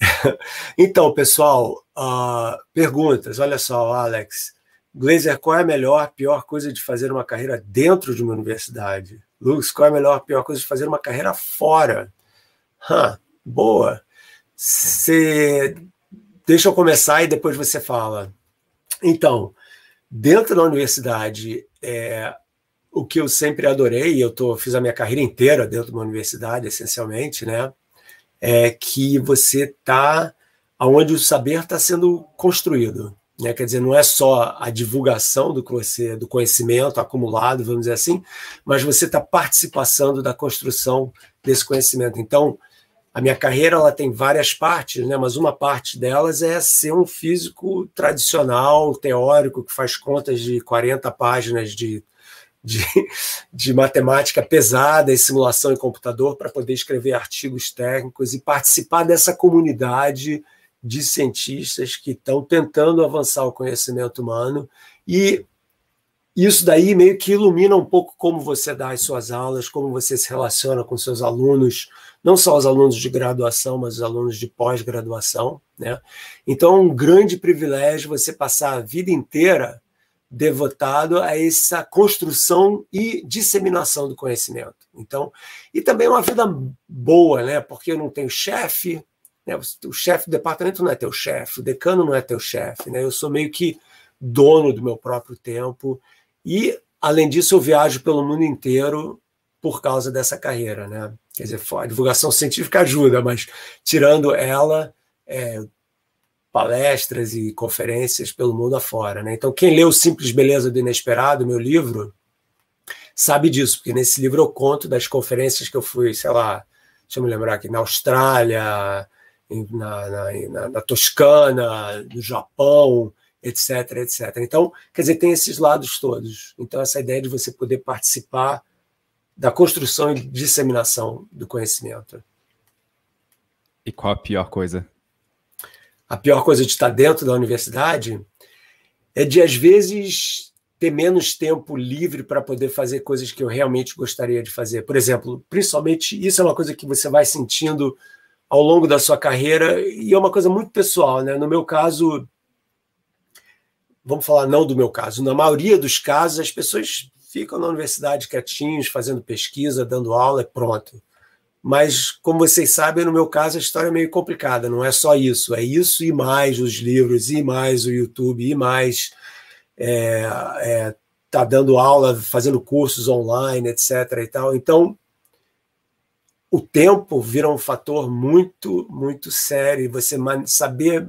então, pessoal, uh, perguntas. Olha só, Alex. Glazer, qual é a melhor, pior coisa de fazer uma carreira dentro de uma universidade? Lucas, qual é a melhor, pior coisa de fazer uma carreira fora? Huh, boa. Você deixa eu começar e depois você fala. Então, dentro da universidade, é, o que eu sempre adorei, eu tô, fiz a minha carreira inteira dentro de uma universidade, essencialmente, né? É que você está onde o saber está sendo construído. Né? Quer dizer, não é só a divulgação do, você, do conhecimento acumulado, vamos dizer assim, mas você está participando da construção desse conhecimento. Então, a minha carreira ela tem várias partes, né? mas uma parte delas é ser um físico tradicional, teórico, que faz contas de 40 páginas de, de, de matemática pesada e simulação em computador para poder escrever artigos técnicos e participar dessa comunidade de cientistas que estão tentando avançar o conhecimento humano e isso daí meio que ilumina um pouco como você dá as suas aulas, como você se relaciona com seus alunos, não só os alunos de graduação, mas os alunos de pós-graduação. Né? Então, é um grande privilégio você passar a vida inteira devotado a essa construção e disseminação do conhecimento. Então, e também uma vida boa, né? Porque eu não tenho chefe, né? O chefe do departamento não é teu chefe, o decano não é teu chefe, né? Eu sou meio que dono do meu próprio tempo e além disso eu viajo pelo mundo inteiro por causa dessa carreira, né? Quer dizer, a divulgação científica ajuda, mas tirando ela, é, palestras e conferências pelo mundo afora, né? Então, quem leu o Simples Beleza do Inesperado, meu livro, sabe disso, porque nesse livro eu conto das conferências que eu fui, sei lá, deixa eu me lembrar aqui, na Austrália, na, na, na, na Toscana, no Japão, etc, etc. Então, quer dizer, tem esses lados todos. Então, essa ideia de você poder participar da construção e disseminação do conhecimento. E qual a pior coisa? A pior coisa de estar dentro da universidade é de, às vezes, ter menos tempo livre para poder fazer coisas que eu realmente gostaria de fazer. Por exemplo, principalmente, isso é uma coisa que você vai sentindo ao longo da sua carreira e é uma coisa muito pessoal, né? No meu caso, vamos falar não do meu caso, na maioria dos casos as pessoas ficam na universidade quietinhos, fazendo pesquisa, dando aula, é pronto. Mas, como vocês sabem, no meu caso a história é meio complicada, não é só isso, é isso e mais os livros, e mais o YouTube, e mais é, é, tá dando aula, fazendo cursos online, etc. e tal. Então, o tempo vira um fator muito, muito sério. Você man saber.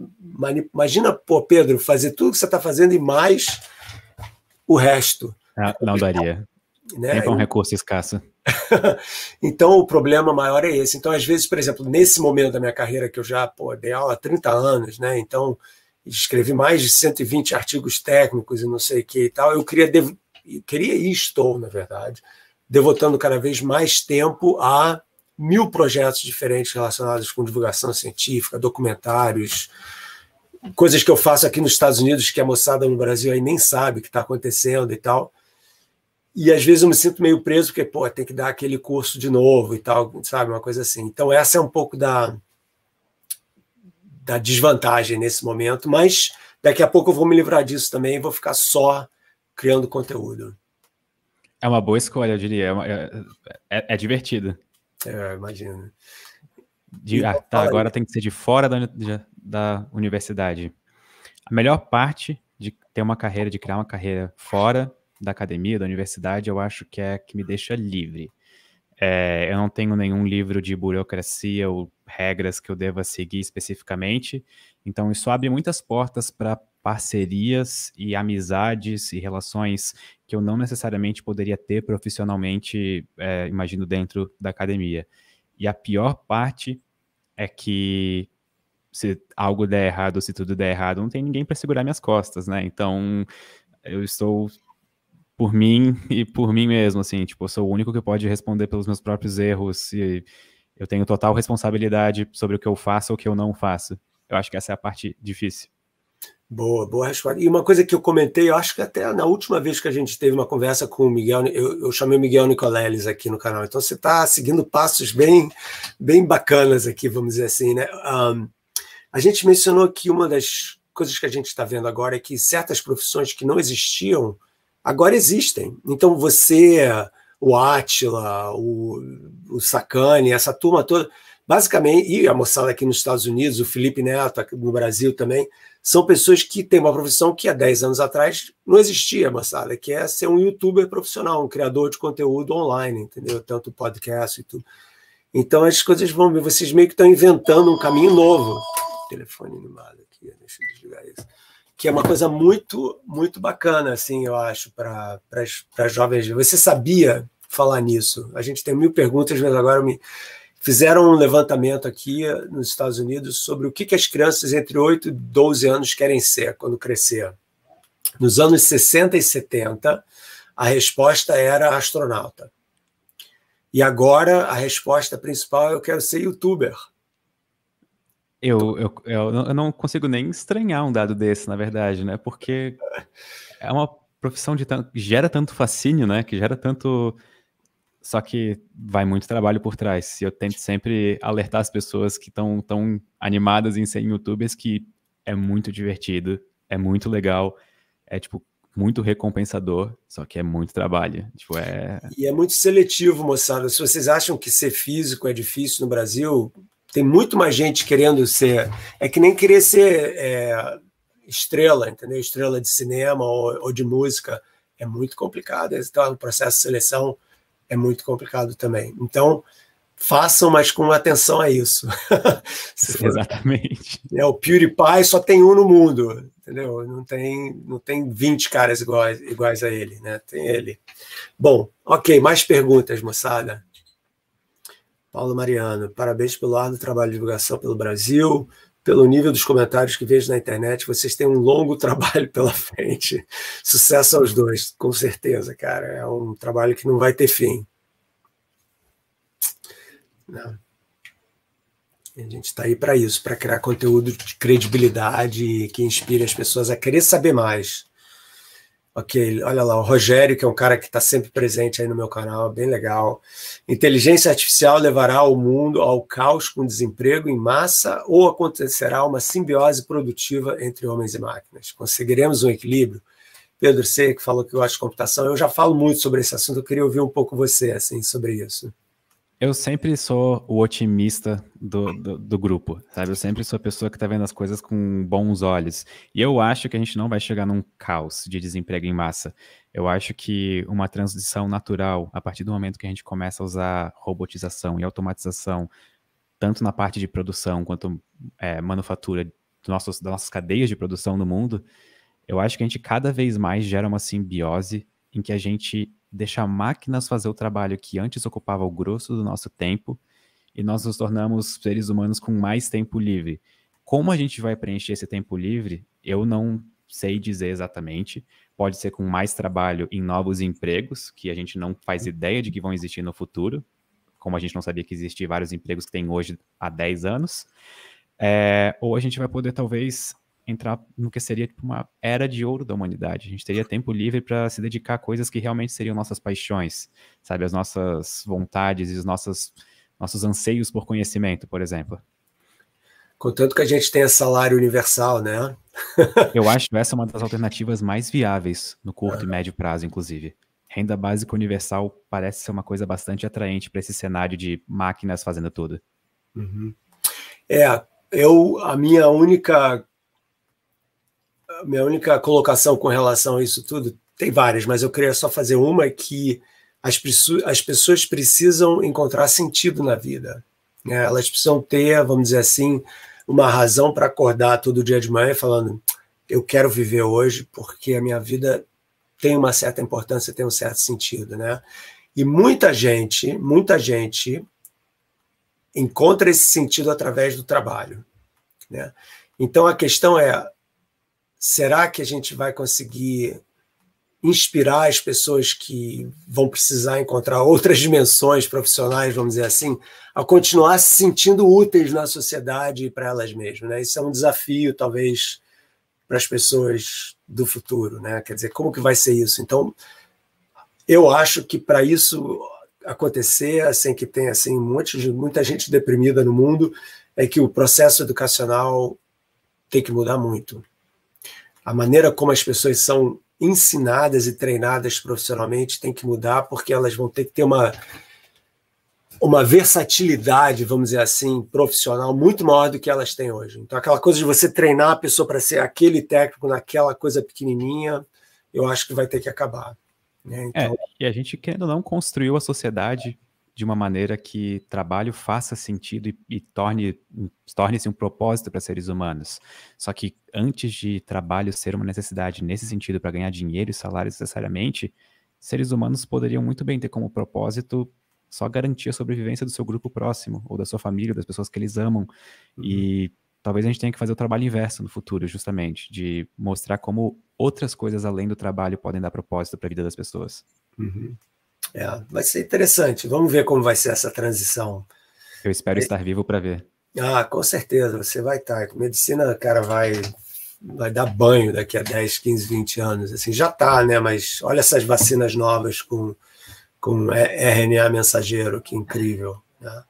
imagina, pô, Pedro, fazer tudo que você está fazendo e mais o resto. Ah, então, não daria. Então, né? Tempo é um recurso escasso. então, o problema maior é esse. Então, às vezes, por exemplo, nesse momento da minha carreira, que eu já pô, dei aula há 30 anos, né? Então, escrevi mais de 120 artigos técnicos e não sei o que e tal, eu queria, dev... eu queria e estou, na verdade, devotando cada vez mais tempo a mil projetos diferentes relacionados com divulgação científica, documentários, coisas que eu faço aqui nos Estados Unidos que a moçada no Brasil aí nem sabe o que está acontecendo e tal. E às vezes eu me sinto meio preso, porque, pô, tem que dar aquele curso de novo e tal, sabe? Uma coisa assim. Então, essa é um pouco da, da desvantagem nesse momento, mas daqui a pouco eu vou me livrar disso também e vou ficar só criando conteúdo. É uma boa escolha, eu diria. É, uma, é, é, é divertido. É, imagino. De, ah, tá, agora tem que ser de fora da, da universidade. A melhor parte de ter uma carreira, de criar uma carreira fora da academia, da universidade, eu acho que é que me deixa livre. É, eu não tenho nenhum livro de burocracia ou regras que eu deva seguir especificamente, então isso abre muitas portas para parcerias e amizades e relações que eu não necessariamente poderia ter profissionalmente, é, imagino, dentro da academia. E a pior parte é que se algo der errado, se tudo der errado, não tem ninguém para segurar minhas costas, né? Então eu estou por mim e por mim mesmo, assim, tipo, eu sou o único que pode responder pelos meus próprios erros e eu tenho total responsabilidade sobre o que eu faço ou o que eu não faço. Eu acho que essa é a parte difícil. Boa, boa resposta. E uma coisa que eu comentei, eu acho que até na última vez que a gente teve uma conversa com o Miguel, eu, eu chamei o Miguel Nicoleles aqui no canal. Então você está seguindo passos bem, bem bacanas aqui, vamos dizer assim, né? Um, a gente mencionou que uma das coisas que a gente está vendo agora é que certas profissões que não existiam agora existem. Então você, o Atila, o, o Sacani, essa turma toda, basicamente, e a moçada aqui nos Estados Unidos, o Felipe Neto no Brasil também, são pessoas que têm uma profissão que há 10 anos atrás não existia, moçada, que é ser um youtuber profissional, um criador de conteúdo online, entendeu? Tanto podcast e tudo. Então as coisas vão, vocês meio que estão inventando um caminho novo. Telefone animado aqui, deixa eu desligar isso que é uma coisa muito, muito bacana, assim, eu acho, para jovens. Você sabia falar nisso? A gente tem mil perguntas, mas agora me fizeram um levantamento aqui nos Estados Unidos sobre o que, que as crianças entre 8 e 12 anos querem ser quando crescer. Nos anos 60 e 70, a resposta era astronauta. E agora a resposta principal é eu quero ser youtuber. Eu, eu, eu não consigo nem estranhar um dado desse, na verdade, né? Porque é uma profissão de tanto, gera tanto fascínio, né? Que gera tanto. Só que vai muito trabalho por trás. E eu tento sempre alertar as pessoas que estão tão animadas em serem youtubers que é muito divertido, é muito legal, é tipo muito recompensador, só que é muito trabalho. Tipo, é... E é muito seletivo, moçada. Se vocês acham que ser físico é difícil no Brasil, tem muito mais gente querendo ser. É que nem querer ser é, estrela, entendeu? Estrela de cinema ou, ou de música. É muito complicado. Então, o processo de seleção é muito complicado também. Então, façam, mas com atenção a isso. Exatamente. É, o PewDiePie só tem um no mundo, entendeu? Não tem, não tem 20 caras iguais, iguais a ele, né? Tem ele. Bom, ok, mais perguntas, moçada. Paulo Mariano, parabéns pelo árduo trabalho de divulgação pelo Brasil, pelo nível dos comentários que vejo na internet, vocês têm um longo trabalho pela frente. Sucesso aos dois, com certeza, cara. É um trabalho que não vai ter fim. Não. A gente está aí para isso, para criar conteúdo de credibilidade que inspire as pessoas a querer saber mais. Ok, olha lá, o Rogério, que é um cara que está sempre presente aí no meu canal, bem legal. Inteligência artificial levará o mundo ao caos com desemprego em massa ou acontecerá uma simbiose produtiva entre homens e máquinas? Conseguiremos um equilíbrio? Pedro C, que falou que gosta de computação, eu já falo muito sobre esse assunto, eu queria ouvir um pouco você assim sobre isso. Eu sempre sou o otimista do, do, do, grupo, sabe? Eu sempre sou a pessoa que tá vendo as coisas com bons olhos. E eu acho que a gente não vai chegar num caos de desemprego em massa. Eu acho que uma transição natural, a partir do momento que a gente começa a usar robotização e automatização, tanto na parte de produção quanto é, manufatura nossos, das nossas cadeias de produção no mundo, eu acho que a gente cada vez mais gera uma simbiose em que a gente deixar máquinas fazer o trabalho que antes ocupava o grosso do nosso tempo e nós nos tornamos seres humanos com mais tempo livre. Como a gente vai preencher esse tempo livre, eu não sei dizer exatamente. Pode ser com mais trabalho em novos empregos, que a gente não faz ideia de que vão existir no futuro, como a gente não sabia que existiam vários empregos que tem hoje há 10 anos. É, ou a gente vai poder, talvez, entrar no que seria tipo, uma era de ouro da humanidade. A gente teria tempo livre para se dedicar a coisas que realmente seriam nossas paixões, sabe? As nossas vontades e os nossos, nossos anseios por conhecimento, por exemplo. Contanto que a gente tenha salário universal, né? Eu acho essa uma das alternativas mais viáveis no curto e médio prazo, inclusive. Renda básica universal parece ser uma coisa bastante atraente para esse cenário de máquinas fazendo tudo. Uhum. É, eu a minha única minha única colocação com relação a isso tudo, tem várias, mas eu queria só fazer uma que as, as pessoas precisam encontrar sentido na vida. Né? Elas precisam ter, vamos dizer assim, uma razão para acordar todo dia de manhã falando eu quero viver hoje porque a minha vida tem uma certa importância, tem um certo sentido, né? E muita gente, muita gente encontra esse sentido através do trabalho, né? Então a questão é será que a gente vai conseguir inspirar as pessoas que vão precisar encontrar outras dimensões profissionais, vamos dizer assim, a continuar se sentindo úteis na sociedade e para elas mesmas. Né? Isso é um desafio, talvez, para as pessoas do futuro. Né? Quer dizer, como que vai ser isso? Então, eu acho que para isso acontecer, assim, que tenha assim, um monte de, muita gente deprimida no mundo, é que o processo educacional tem que mudar muito a maneira como as pessoas são ensinadas e treinadas profissionalmente tem que mudar, porque elas vão ter que ter uma, uma versatilidade, vamos dizer assim, profissional muito maior do que elas têm hoje. Então, aquela coisa de você treinar a pessoa para ser aquele técnico naquela coisa pequenininha, eu acho que vai ter que acabar. Né? É, então... É, e a gente, querendo ou não, construiu a sociedade de uma maneira que trabalho faça sentido e, e torne, torne-se um propósito para seres humanos. Só que antes de trabalho ser uma necessidade nesse sentido para ganhar dinheiro e salário necessariamente, seres humanos poderiam muito bem ter como propósito só garantir a sobrevivência do seu grupo próximo, ou da sua família, das pessoas que eles amam. Uhum. E talvez a gente tenha que fazer o trabalho inverso no futuro, justamente, de mostrar como outras coisas além do trabalho podem dar propósito para a vida das pessoas. Uhum. É, vai ser interessante. Vamos ver como vai ser essa transição. Eu espero é. estar vivo para ver. Ah, com certeza, você vai estar. Medicina, cara, vai vai dar banho daqui a 10, 15, 20 anos. Assim, já está, né? Mas olha essas vacinas novas com, com é, RNA mensageiro, que incrível. Né?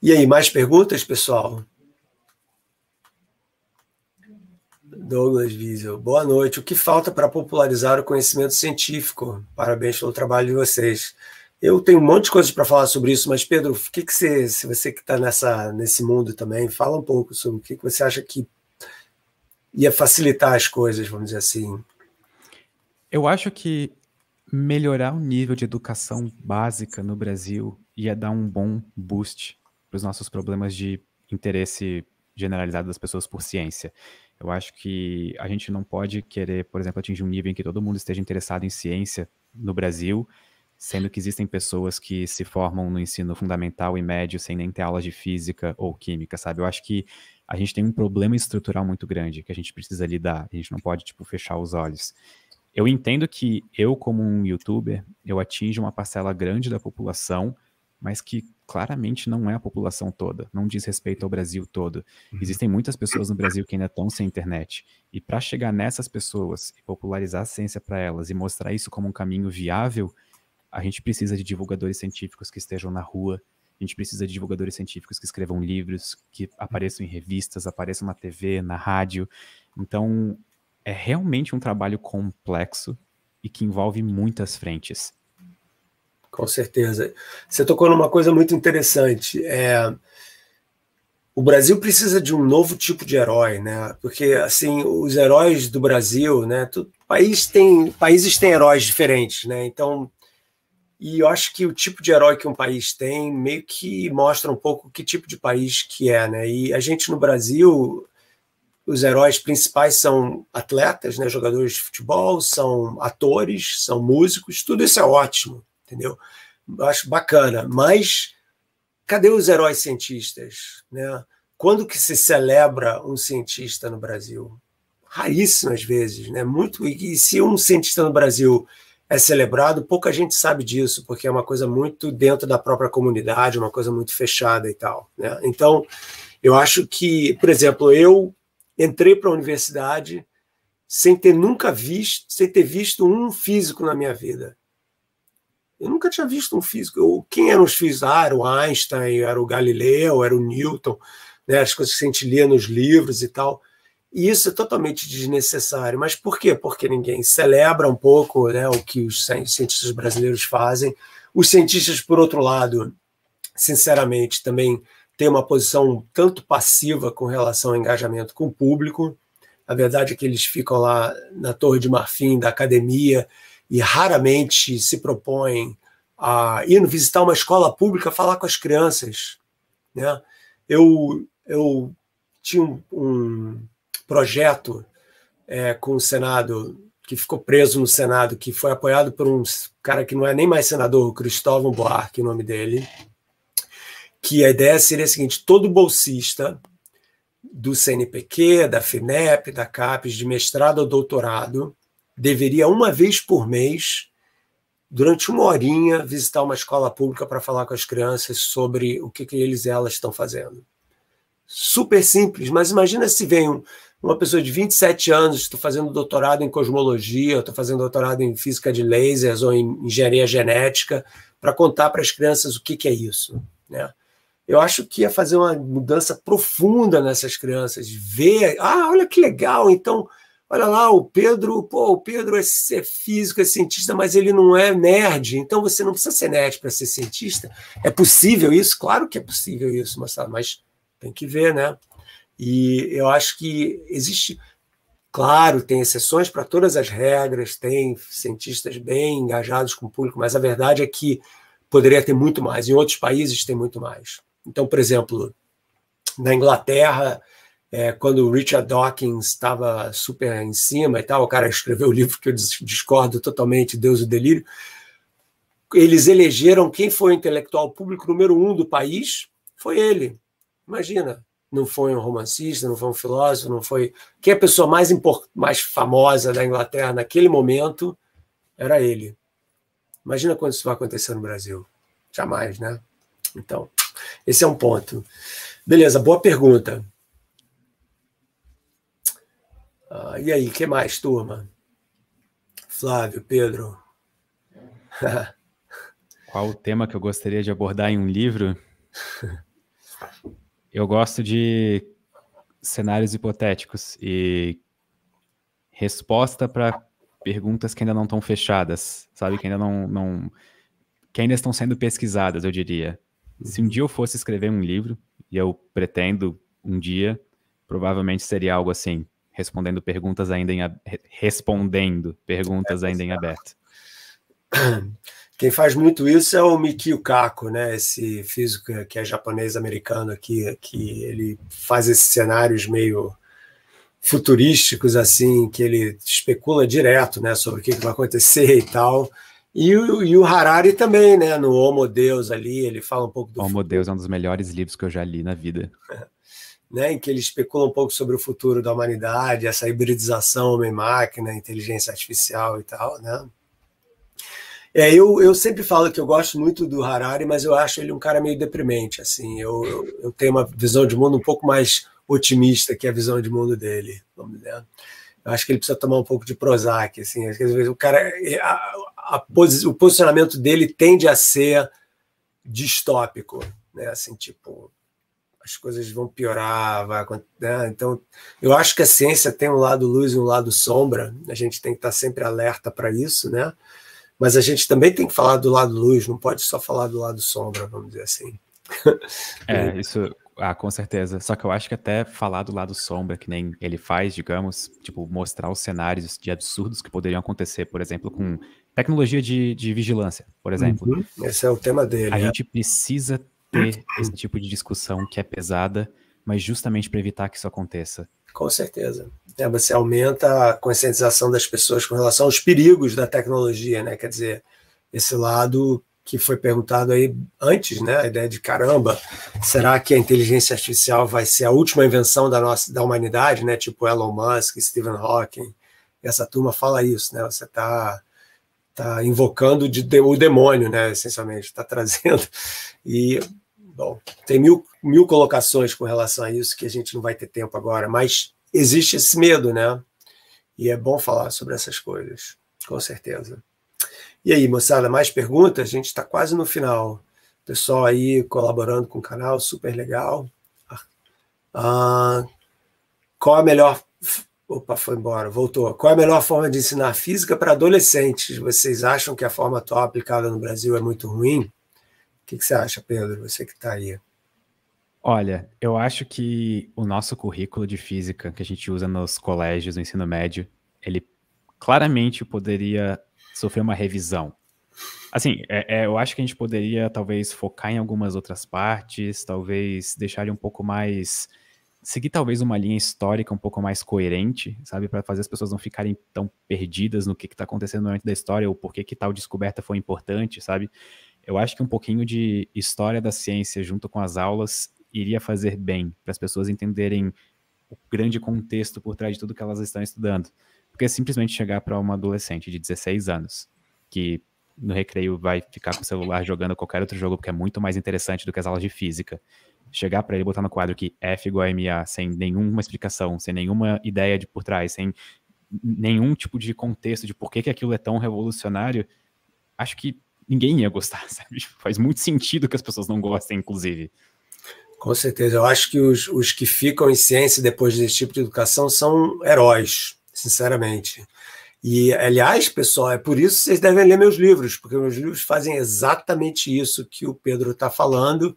E aí, mais perguntas, pessoal? Douglas Wiesel, boa noite. O que falta para popularizar o conhecimento científico? Parabéns pelo trabalho de vocês. Eu tenho um monte de coisas para falar sobre isso, mas Pedro, o que, que você, se você que está nessa nesse mundo também, fala um pouco sobre o que, que você acha que ia facilitar as coisas, vamos dizer assim. Eu acho que melhorar o nível de educação básica no Brasil ia dar um bom boost para os nossos problemas de interesse generalizado das pessoas por ciência. Eu acho que a gente não pode querer, por exemplo, atingir um nível em que todo mundo esteja interessado em ciência no Brasil, sendo que existem pessoas que se formam no ensino fundamental e médio sem nem ter aulas de física ou química, sabe? Eu acho que a gente tem um problema estrutural muito grande que a gente precisa lidar. A gente não pode, tipo, fechar os olhos. Eu entendo que eu, como um youtuber, eu atinjo uma parcela grande da população, mas que claramente não é a população toda, não diz respeito ao Brasil todo. Uhum. Existem muitas pessoas no Brasil que ainda estão sem internet. E para chegar nessas pessoas e popularizar a ciência para elas e mostrar isso como um caminho viável, a gente precisa de divulgadores científicos que estejam na rua, a gente precisa de divulgadores científicos que escrevam livros, que apareçam em revistas, apareçam na TV, na rádio. Então, é realmente um trabalho complexo e que envolve muitas frentes. Com certeza. Você tocou numa coisa muito interessante. É, o Brasil precisa de um novo tipo de herói, né? Porque assim, os heróis do Brasil, né? Todo país tem países têm heróis diferentes, né? Então, e eu acho que o tipo de herói que um país tem meio que mostra um pouco que tipo de país que é, né? E a gente no Brasil, os heróis principais são atletas, né? Jogadores de futebol, são atores, são músicos, tudo isso é ótimo entendeu? Eu acho bacana, mas cadê os heróis cientistas, né? Quando que se celebra um cientista no Brasil? Raríssimas vezes, né? Muito e se um cientista no Brasil é celebrado, pouca gente sabe disso, porque é uma coisa muito dentro da própria comunidade, uma coisa muito fechada e tal. Né? Então, eu acho que, por exemplo, eu entrei para a universidade sem ter nunca visto, sem ter visto um físico na minha vida. Eu nunca tinha visto um físico. Eu, quem eram os físicos? Ah, era o Einstein, era o Galileu, era o Newton, né, as coisas que a gente lia nos livros e tal. E isso é totalmente desnecessário. Mas por quê? Porque ninguém celebra um pouco né, o que os cientistas brasileiros fazem. Os cientistas, por outro lado, sinceramente, também têm uma posição tanto passiva com relação ao engajamento com o público. A verdade é que eles ficam lá na Torre de Marfim da academia e raramente se propõem a ir visitar uma escola pública falar com as crianças. Né? Eu, eu tinha um, um projeto é, com o Senado, que ficou preso no Senado, que foi apoiado por um cara que não é nem mais senador, o Cristóvão Buarque, o nome dele, que a ideia seria a seguinte, todo bolsista do CNPq, da FINEP, da CAPES, de mestrado ou doutorado, deveria, uma vez por mês, durante uma horinha, visitar uma escola pública para falar com as crianças sobre o que, que eles e elas estão fazendo. Super simples, mas imagina se vem um, uma pessoa de 27 anos, estou fazendo doutorado em cosmologia, estou fazendo doutorado em física de lasers ou em engenharia genética, para contar para as crianças o que, que é isso. Né? eu acho que ia fazer uma mudança profunda nessas crianças, ver, ah, olha que legal, então Olha lá, o Pedro, pô, o Pedro é, físico, é cientista, mas ele não é nerd, então você não precisa ser nerd para ser cientista. É possível isso? Claro que é possível isso, mas, mas tem que ver, né? E eu acho que existe. Claro, tem exceções para todas as regras, tem cientistas bem engajados com o público, mas a verdade é que poderia ter muito mais. Em outros países tem muito mais. Então, por exemplo, na Inglaterra, é, quando o Richard Dawkins estava super em cima e tal, o cara escreveu o livro que eu discordo totalmente, Deus e o Delírio, eles elegeram quem foi o intelectual público número um do país, foi ele. Imagina, não foi um romancista, não foi um filósofo, não foi... Quem é a pessoa mais, mais famosa da Inglaterra naquele momento era ele. Imagina quando isso vai acontecer no Brasil. Jamais, né? Então, esse é um ponto. Beleza, boa pergunta. Ah, e aí, que mais, turma? Flávio, Pedro. Qual o tema que eu gostaria de abordar em um livro? Eu gosto de cenários hipotéticos e resposta para perguntas que ainda não estão fechadas, sabe? Que ainda não, não, que ainda estão sendo pesquisadas, eu diria. Se um uhum. dia eu fosse escrever um livro, e eu pretendo um dia, provavelmente seria algo assim respondendo perguntas ainda em respondendo perguntas é, ainda em aberto. Quem faz muito isso é o Mikio Kako, né? Esse físico que é japonês-americano aqui, que ele faz esses cenários meio futurísticos assim, que ele especula direto, né, sobre o que, vai acontecer e tal. E o, e o, Harari também, né? No Homo Deus ali, ele fala um pouco do. Homo Deus é um dos melhores livros que eu já li na vida. né, em que ele especula um pouco sobre o futuro da humanidade, essa hibridização homem-máquina, inteligência artificial e tal, né? É, eu, eu sempre falo que eu gosto muito do Harari, mas eu acho ele um cara meio deprimente, assim, eu, eu, eu tenho uma visão de mundo um pouco mais otimista que a visão de mundo dele, vamos dizer. Eu acho que ele precisa tomar um pouco de Prozac, assim, às vezes o cara, a, a, o posicionamento dele tende a ser distópico, né, assim, tipo, as coisas vão piorar, vai né? Então, eu acho que a ciência tem um lado luz e um lado sombra. A gente tem que estar sempre alerta para isso, né? Mas a gente também tem que falar do lado luz, não pode só falar do lado sombra, vamos dizer assim. É, isso, ah, com certeza. Só que eu acho que até falar do lado sombra, que nem ele faz, digamos, tipo, mostrar os cenários de absurdos que poderiam acontecer, por exemplo, com tecnologia de, de vigilância, por exemplo. Uhum. Esse é o tema dele. A é. gente precisa ter uhum. esse tipo de discussão que é pesada, mas justamente para evitar que isso aconteça. Com certeza. É, você aumenta a conscientização das pessoas com relação aos perigos da tecnologia, né? Quer dizer, esse lado que foi perguntado aí antes, né? A ideia de caramba, será que a inteligência artificial vai ser a última invenção da nossa da humanidade, né? Tipo Elon Musk, Stephen Hawking, essa turma fala isso, né? Você está tá invocando de, de, o demônio, né? Essencialmente, está trazendo e Bom, tem mil, mil colocações com relação a isso que a gente não vai ter tempo agora, mas existe esse medo, né? E é bom falar sobre essas coisas, com certeza. E aí, moçada, mais perguntas? A gente está quase no final. Pessoal aí colaborando com o canal, super legal. Ah, qual a melhor. Opa, foi embora, voltou. Qual a melhor forma de ensinar física para adolescentes? Vocês acham que a forma atual aplicada no Brasil é muito ruim? O que, que você acha, Pedro? Você que está aí. Olha, eu acho que o nosso currículo de física que a gente usa nos colégios, no ensino médio, ele claramente poderia sofrer uma revisão. Assim, é, é, eu acho que a gente poderia talvez focar em algumas outras partes, talvez deixar ele um pouco mais. seguir talvez uma linha histórica um pouco mais coerente, sabe? Para fazer as pessoas não ficarem tão perdidas no que está acontecendo no momento da história ou por que, que tal descoberta foi importante, sabe? Eu acho que um pouquinho de história da ciência junto com as aulas iria fazer bem para as pessoas entenderem o grande contexto por trás de tudo que elas estão estudando. Porque simplesmente chegar para uma adolescente de 16 anos que no recreio vai ficar com o celular jogando qualquer outro jogo porque é muito mais interessante do que as aulas de física. Chegar para ele botar no quadro que F igual a MA sem nenhuma explicação, sem nenhuma ideia de por trás, sem nenhum tipo de contexto de por que, que aquilo é tão revolucionário, acho que ninguém ia gostar, sabe? Faz muito sentido que as pessoas não gostem, inclusive. Com certeza. Eu acho que os, os que ficam em ciência depois desse tipo de educação são heróis, sinceramente. E, aliás, pessoal, é por isso que vocês devem ler meus livros, porque meus livros fazem exatamente isso que o Pedro está falando,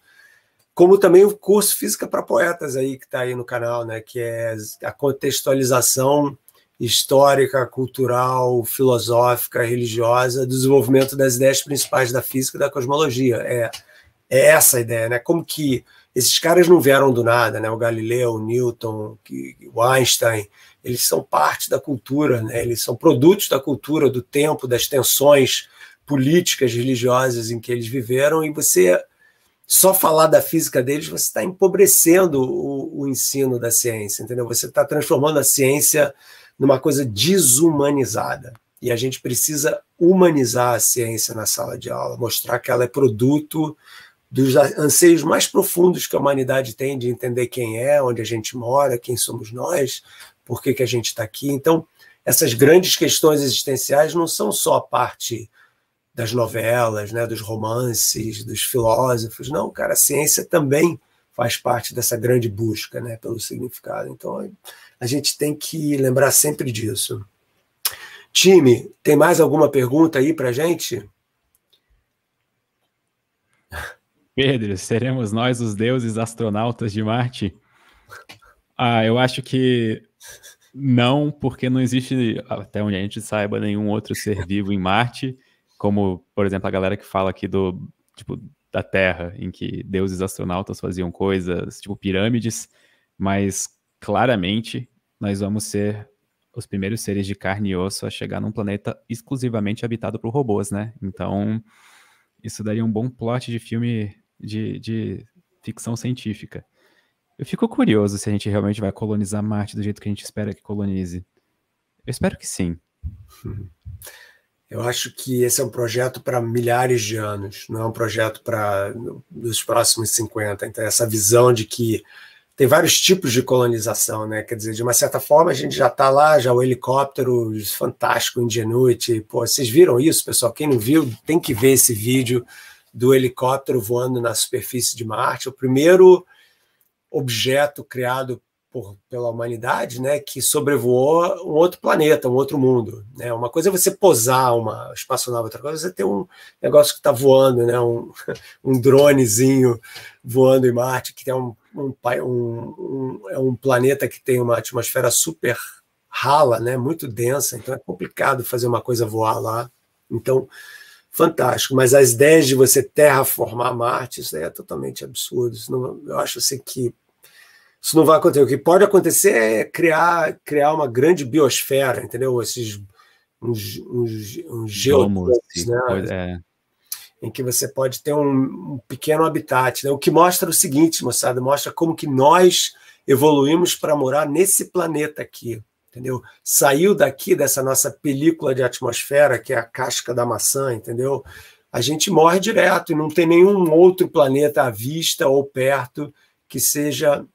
como também o curso Física para Poetas aí que está aí no canal, né? Que é a contextualização histórica, cultural, filosófica, religiosa, do desenvolvimento das ideias principais da física e da cosmologia. É, é essa a ideia, né? Como que esses caras não vieram do nada, né? O Galileu, o Newton, o Einstein, eles são parte da cultura, né? Eles são produtos da cultura, do tempo, das tensões políticas, religiosas em que eles viveram. E você só falar da física deles, você está empobrecendo o, o, ensino da ciência, entendeu? Você está transformando a ciência numa coisa desumanizada. E a gente precisa humanizar a ciência na sala de aula, mostrar que ela é produto dos anseios mais profundos que a humanidade tem de entender quem é, onde a gente mora, quem somos nós, por que, que a gente está aqui. Então, essas grandes questões existenciais não são só parte das novelas, né, dos romances, dos filósofos. Não, cara, a ciência também faz parte dessa grande busca né, pelo significado. Então, a gente tem que lembrar sempre disso. Time, tem mais alguma pergunta aí para gente? Pedro, seremos nós os deuses astronautas de Marte? Ah, eu acho que não, porque não existe, até onde a gente saiba, nenhum outro ser vivo em Marte, como, por exemplo, a galera que fala aqui do, tipo, da Terra, em que deuses astronautas faziam coisas, tipo pirâmides, mas claramente, nós vamos ser os primeiros seres de carne e osso a chegar num planeta exclusivamente habitado por robôs, né? Então, isso daria um bom plot de filme de, de ficção científica. Eu fico curioso se a gente realmente vai colonizar Marte do jeito que a gente espera que colonize. Eu espero que sim. Eu acho que esse é um projeto para milhares de anos, não é um projeto para os próximos 50. Então, essa visão de que tem vários tipos de colonização, né? Quer dizer, de uma certa forma a gente já está lá, já o helicóptero fantástico, Ingenuity. Pô, vocês viram isso, pessoal? Quem não viu tem que ver esse vídeo do helicóptero voando na superfície de Marte, o primeiro objeto criado por, pela humanidade, né, que sobrevoou um outro planeta, um outro mundo. Né? Uma coisa é você posar uma espaçonave, outra coisa é você ter um negócio que está voando, né, um, um dronezinho voando em Marte, que tem é um um, um, um, é um planeta que tem uma atmosfera super rala, né? muito densa, então é complicado fazer uma coisa voar lá. Então, fantástico. Mas as ideias de você terraformar Marte, isso é totalmente absurdo. Isso não, eu acho assim que isso não vai acontecer. O que pode acontecer é criar, criar uma grande biosfera, entendeu? Esses uns, uns, uns né? É em que você pode ter um, um pequeno habitat, né? o que mostra o seguinte, moçada, mostra como que nós evoluímos para morar nesse planeta aqui, entendeu? Saiu daqui dessa nossa película de atmosfera, que é a casca da maçã, entendeu? A gente morre direto e não tem nenhum outro planeta à vista ou perto que seja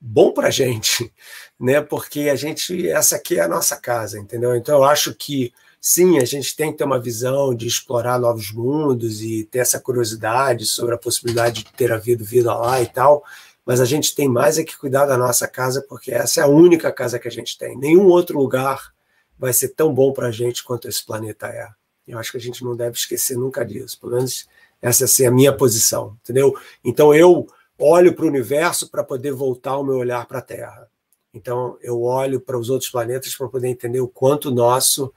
bom para gente, né? Porque a gente, essa aqui é a nossa casa, entendeu? Então eu acho que Sim, a gente tem que ter uma visão de explorar novos mundos e ter essa curiosidade sobre a possibilidade de ter havido vida lá e tal, mas a gente tem mais é que cuidar da nossa casa, porque essa é a única casa que a gente tem. Nenhum outro lugar vai ser tão bom para a gente quanto esse planeta é. Eu acho que a gente não deve esquecer nunca disso, pelo menos essa é a minha posição, entendeu? Então eu olho para o universo para poder voltar o meu olhar para a Terra. Então eu olho para os outros planetas para poder entender o quanto nosso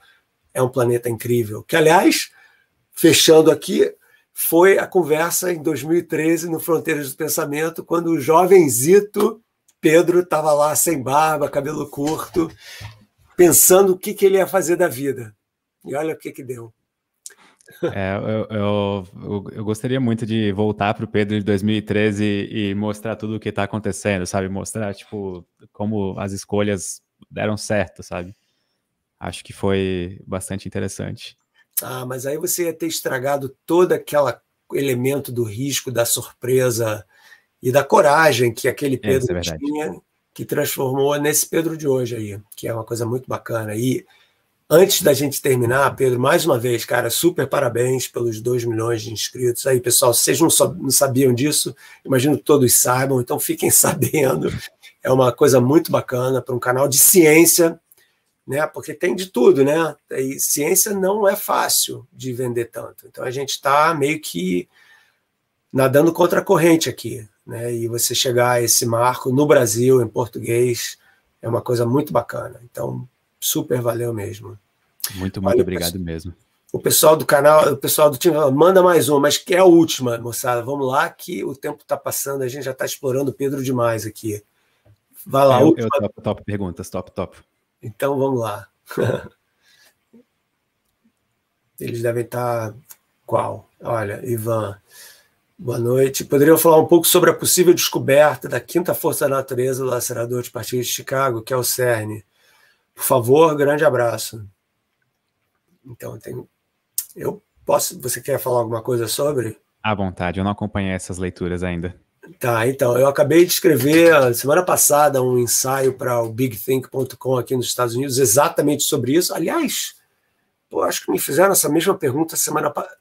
é um planeta incrível. Que, aliás, fechando aqui, foi a conversa em 2013 no Fronteiras do Pensamento, quando o jovenzito Pedro estava lá sem barba, cabelo curto, pensando o que, que ele ia fazer da vida. E olha o que, que deu. É, eu, eu, eu, gostaria muito de voltar para o Pedro de 2013 e mostrar tudo o que está acontecendo, sabe? Mostrar, tipo, como as escolhas deram certo, sabe? acho que foi bastante interessante. Ah, mas aí você ia ter estragado todo aquele elemento do risco, da surpresa e da coragem que aquele é, Pedro é, é tinha, que transformou nesse Pedro de hoje aí, que é uma coisa muito bacana. E antes da gente terminar, Pedro, mais uma vez, cara, super parabéns pelos 2 milhões de inscritos. Aí, pessoal, vocês não, não sabiam disso, imagino que todos saibam, então fiquem sabendo. É uma coisa muito bacana para um canal de ciência né? Porque tem de tudo, né? E ciência não é fácil de vender tanto. Então a gente está meio que nadando contra a corrente aqui, né? E você chegar a esse marco no Brasil em português é uma coisa muito bacana. Então super valeu mesmo. Muito muito obrigado pessoal, mesmo. O pessoal do canal, o pessoal do time, manda mais uma, mas que é a última, moçada. Vamos lá que o tempo está passando, a gente já está explorando o Pedro demais aqui. Vai lá, eu, Eu top, top perguntas, top, top. Então vamos lá. Eles devem estar. Tá qual? Olha, Ivan, boa noite. Poderiam falar um pouco sobre a possível descoberta da quinta força da natureza do lacerador de partículas de Chicago, que é o CERN? Por favor, grande abraço. Então, tem... eu posso. Você quer falar alguma coisa sobre? À vontade, eu não acompanhei essas leituras ainda. Tá, então, eu acabei de escrever semana passada um ensaio para o bigthink.com aqui nos Estados Unidos, exatamente sobre isso. Aliás, pô, acho que me fizeram essa mesma pergunta semana passada.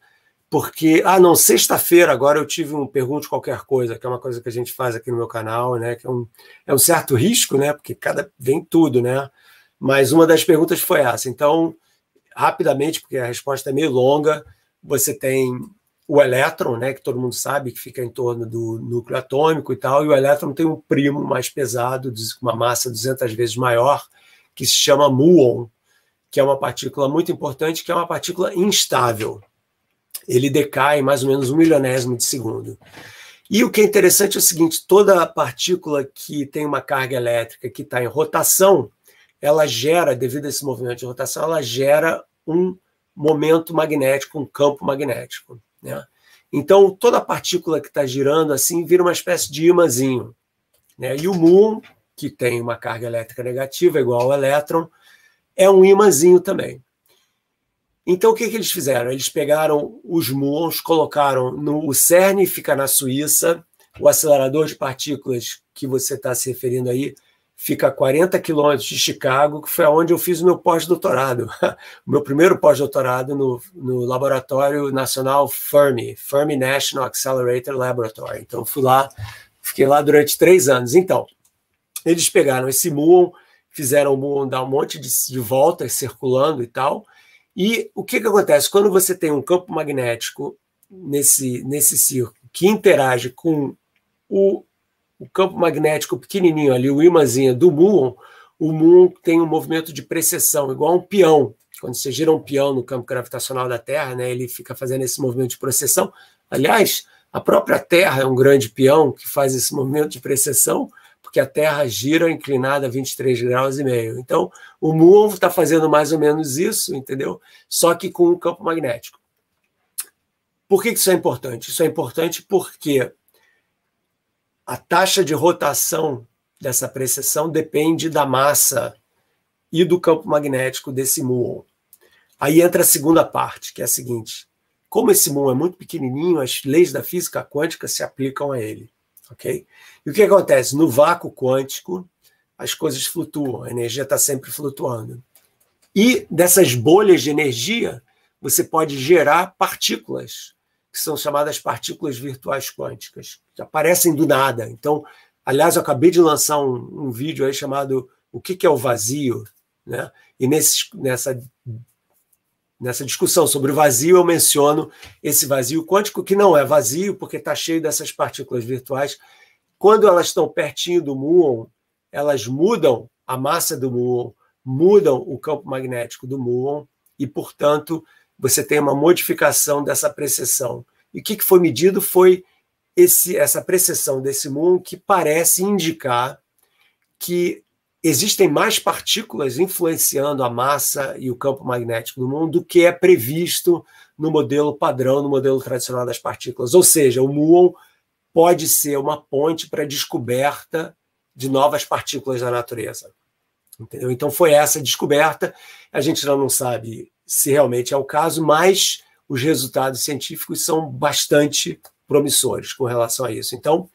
Porque, ah, não, sexta-feira agora eu tive um Pergunte Qualquer Coisa, que é uma coisa que a gente faz aqui no meu canal, né? Que é um, é um certo risco, né? Porque cada vem tudo, né? Mas uma das perguntas foi essa. Então, rapidamente, porque a resposta é meio longa, você tem o elétron, né, que todo mundo sabe que fica em torno do núcleo atômico e tal, e o elétron tem um primo mais pesado, uma massa 200 vezes maior, que se chama muon, que é uma partícula muito importante, que é uma partícula instável. Ele decai mais ou menos um milionésimo de segundo. E o que é interessante é o seguinte: toda partícula que tem uma carga elétrica que está em rotação, ela gera, devido a esse movimento de rotação, ela gera um momento magnético, um campo magnético. Né? Então, toda partícula que está girando assim vira uma espécie de imãzinho. Né? E o muon, que tem uma carga elétrica negativa igual ao elétron, é um imãzinho também. Então, o que, que eles fizeram? Eles pegaram os muons, colocaram no o CERN, fica na Suíça, o acelerador de partículas que você está se referindo aí fica a 40 quilômetros de Chicago, que foi onde eu fiz o meu pós-doutorado, o meu primeiro pós-doutorado no, no, Laboratório Nacional Fermi, Fermi National Accelerator Laboratory. Então, fui lá, fiquei lá durante três anos. Então, eles pegaram esse muon, fizeram o muon dar um monte de, de voltas circulando e tal, e o que, que acontece? Quando você tem um campo magnético nesse, nesse circo que interage com o o campo magnético pequenininho ali, o imãzinho do muon, o muon tem um movimento de precessão, igual a um peão. Quando você gira um peão no campo gravitacional da Terra, né, ele fica fazendo esse movimento de precessão. Aliás, a própria Terra é um grande peão que faz esse movimento de precessão, porque a Terra gira inclinada a 23 graus e meio. Então, o muon está fazendo mais ou menos isso, entendeu? Só que com o um campo magnético. Por que isso é importante? Isso é importante porque a taxa de rotação dessa precessão depende da massa e do campo magnético desse muon. Aí entra a segunda parte, que é a seguinte: como esse muon é muito pequenininho, as leis da física quântica se aplicam a ele, ok? E o que acontece no vácuo quântico? As coisas flutuam, a energia está sempre flutuando. E dessas bolhas de energia, você pode gerar partículas que são chamadas partículas virtuais quânticas, que aparecem do nada. Então, aliás, eu acabei de lançar um, um vídeo aí chamado O que, é o vazio? Né? E nesse, nessa, nessa discussão sobre o vazio, eu menciono esse vazio quântico, que não é vazio, porque está cheio dessas partículas virtuais. Quando elas estão pertinho do muon, elas mudam a massa do muon, mudam o campo magnético do muon e, portanto, você tem uma modificação dessa precessão. E o que, foi medido foi esse, essa precessão desse muon que parece indicar que existem mais partículas influenciando a massa e o campo magnético do mundo do que é previsto no modelo padrão, no modelo tradicional das partículas. Ou seja, o muon pode ser uma ponte para a descoberta de novas partículas da natureza. Entendeu? Então foi essa descoberta. A gente ainda não sabe se realmente é o caso, mas os resultados científicos são bastante promissores com relação a isso. Então,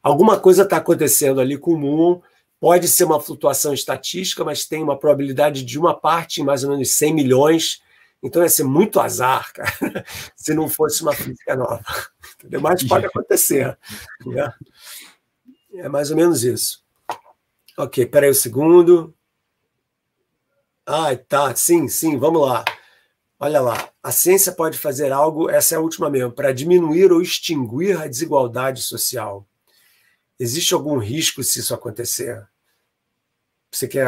alguma coisa está acontecendo ali com o muon, pode ser uma flutuação estatística, mas tem uma probabilidade de uma parte em mais ou menos 100 milhões. Então ia ser muito azar, cara, se não fosse uma física nova. Entendeu? Mas pode acontecer. Né? É mais ou menos isso. Ok, peraí o um segundo. Ah, tá, sim, sim, vamos lá. Olha lá, a ciência pode fazer algo, essa é a última mesmo, para diminuir ou extinguir a desigualdade social. Existe algum risco se isso acontecer? Você quer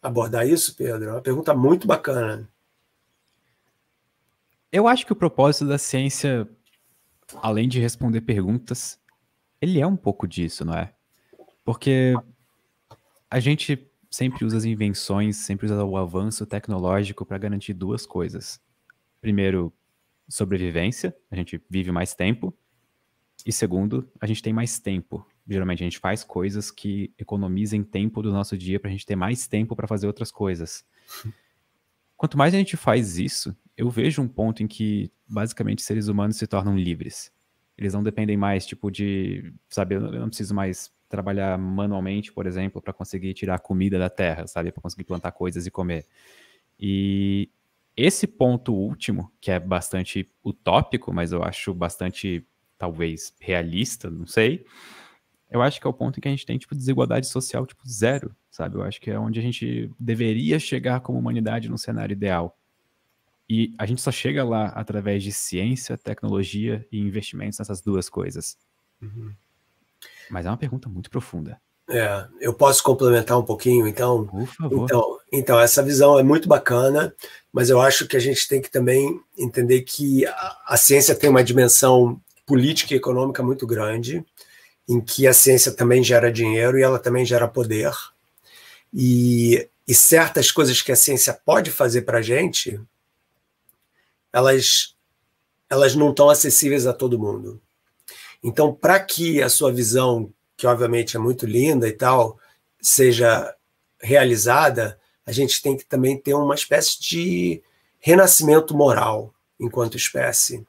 abordar isso, Pedro? É uma pergunta muito bacana. Eu acho que o propósito da ciência, além de responder perguntas, ele é um pouco disso, não é? Porque a gente sempre usa as invenções, sempre usa o avanço tecnológico para garantir duas coisas: primeiro, sobrevivência, a gente vive mais tempo. E segundo, a gente tem mais tempo. Geralmente a gente faz coisas que economizem tempo do nosso dia para a gente ter mais tempo para fazer outras coisas. Quanto mais a gente faz isso, eu vejo um ponto em que basicamente seres humanos se tornam livres. Eles não dependem mais, tipo, de. saber eu não preciso mais trabalhar manualmente, por exemplo, para conseguir tirar comida da terra, sabe? Para conseguir plantar coisas e comer. E esse ponto último, que é bastante utópico, mas eu acho bastante, talvez, realista, não sei, eu acho que é o ponto em que a gente tem, tipo, desigualdade social, tipo, zero, sabe? Eu acho que é onde a gente deveria chegar como humanidade no cenário ideal. E a gente só chega lá através de ciência, tecnologia e investimentos nessas duas coisas. Uhum. Mas é uma pergunta muito profunda. É, eu posso complementar um pouquinho, então? Por favor. Então, então, essa visão é muito bacana, mas eu acho que a gente tem que também entender que a, a ciência tem uma dimensão política e econômica muito grande, em que a ciência também gera dinheiro e ela também gera poder. E, e certas coisas que a ciência pode fazer para a gente, elas, elas não estão acessíveis a todo mundo. Então, para que a sua visão, que obviamente é muito linda e tal, seja realizada, a gente tem que também ter uma espécie de renascimento moral enquanto espécie,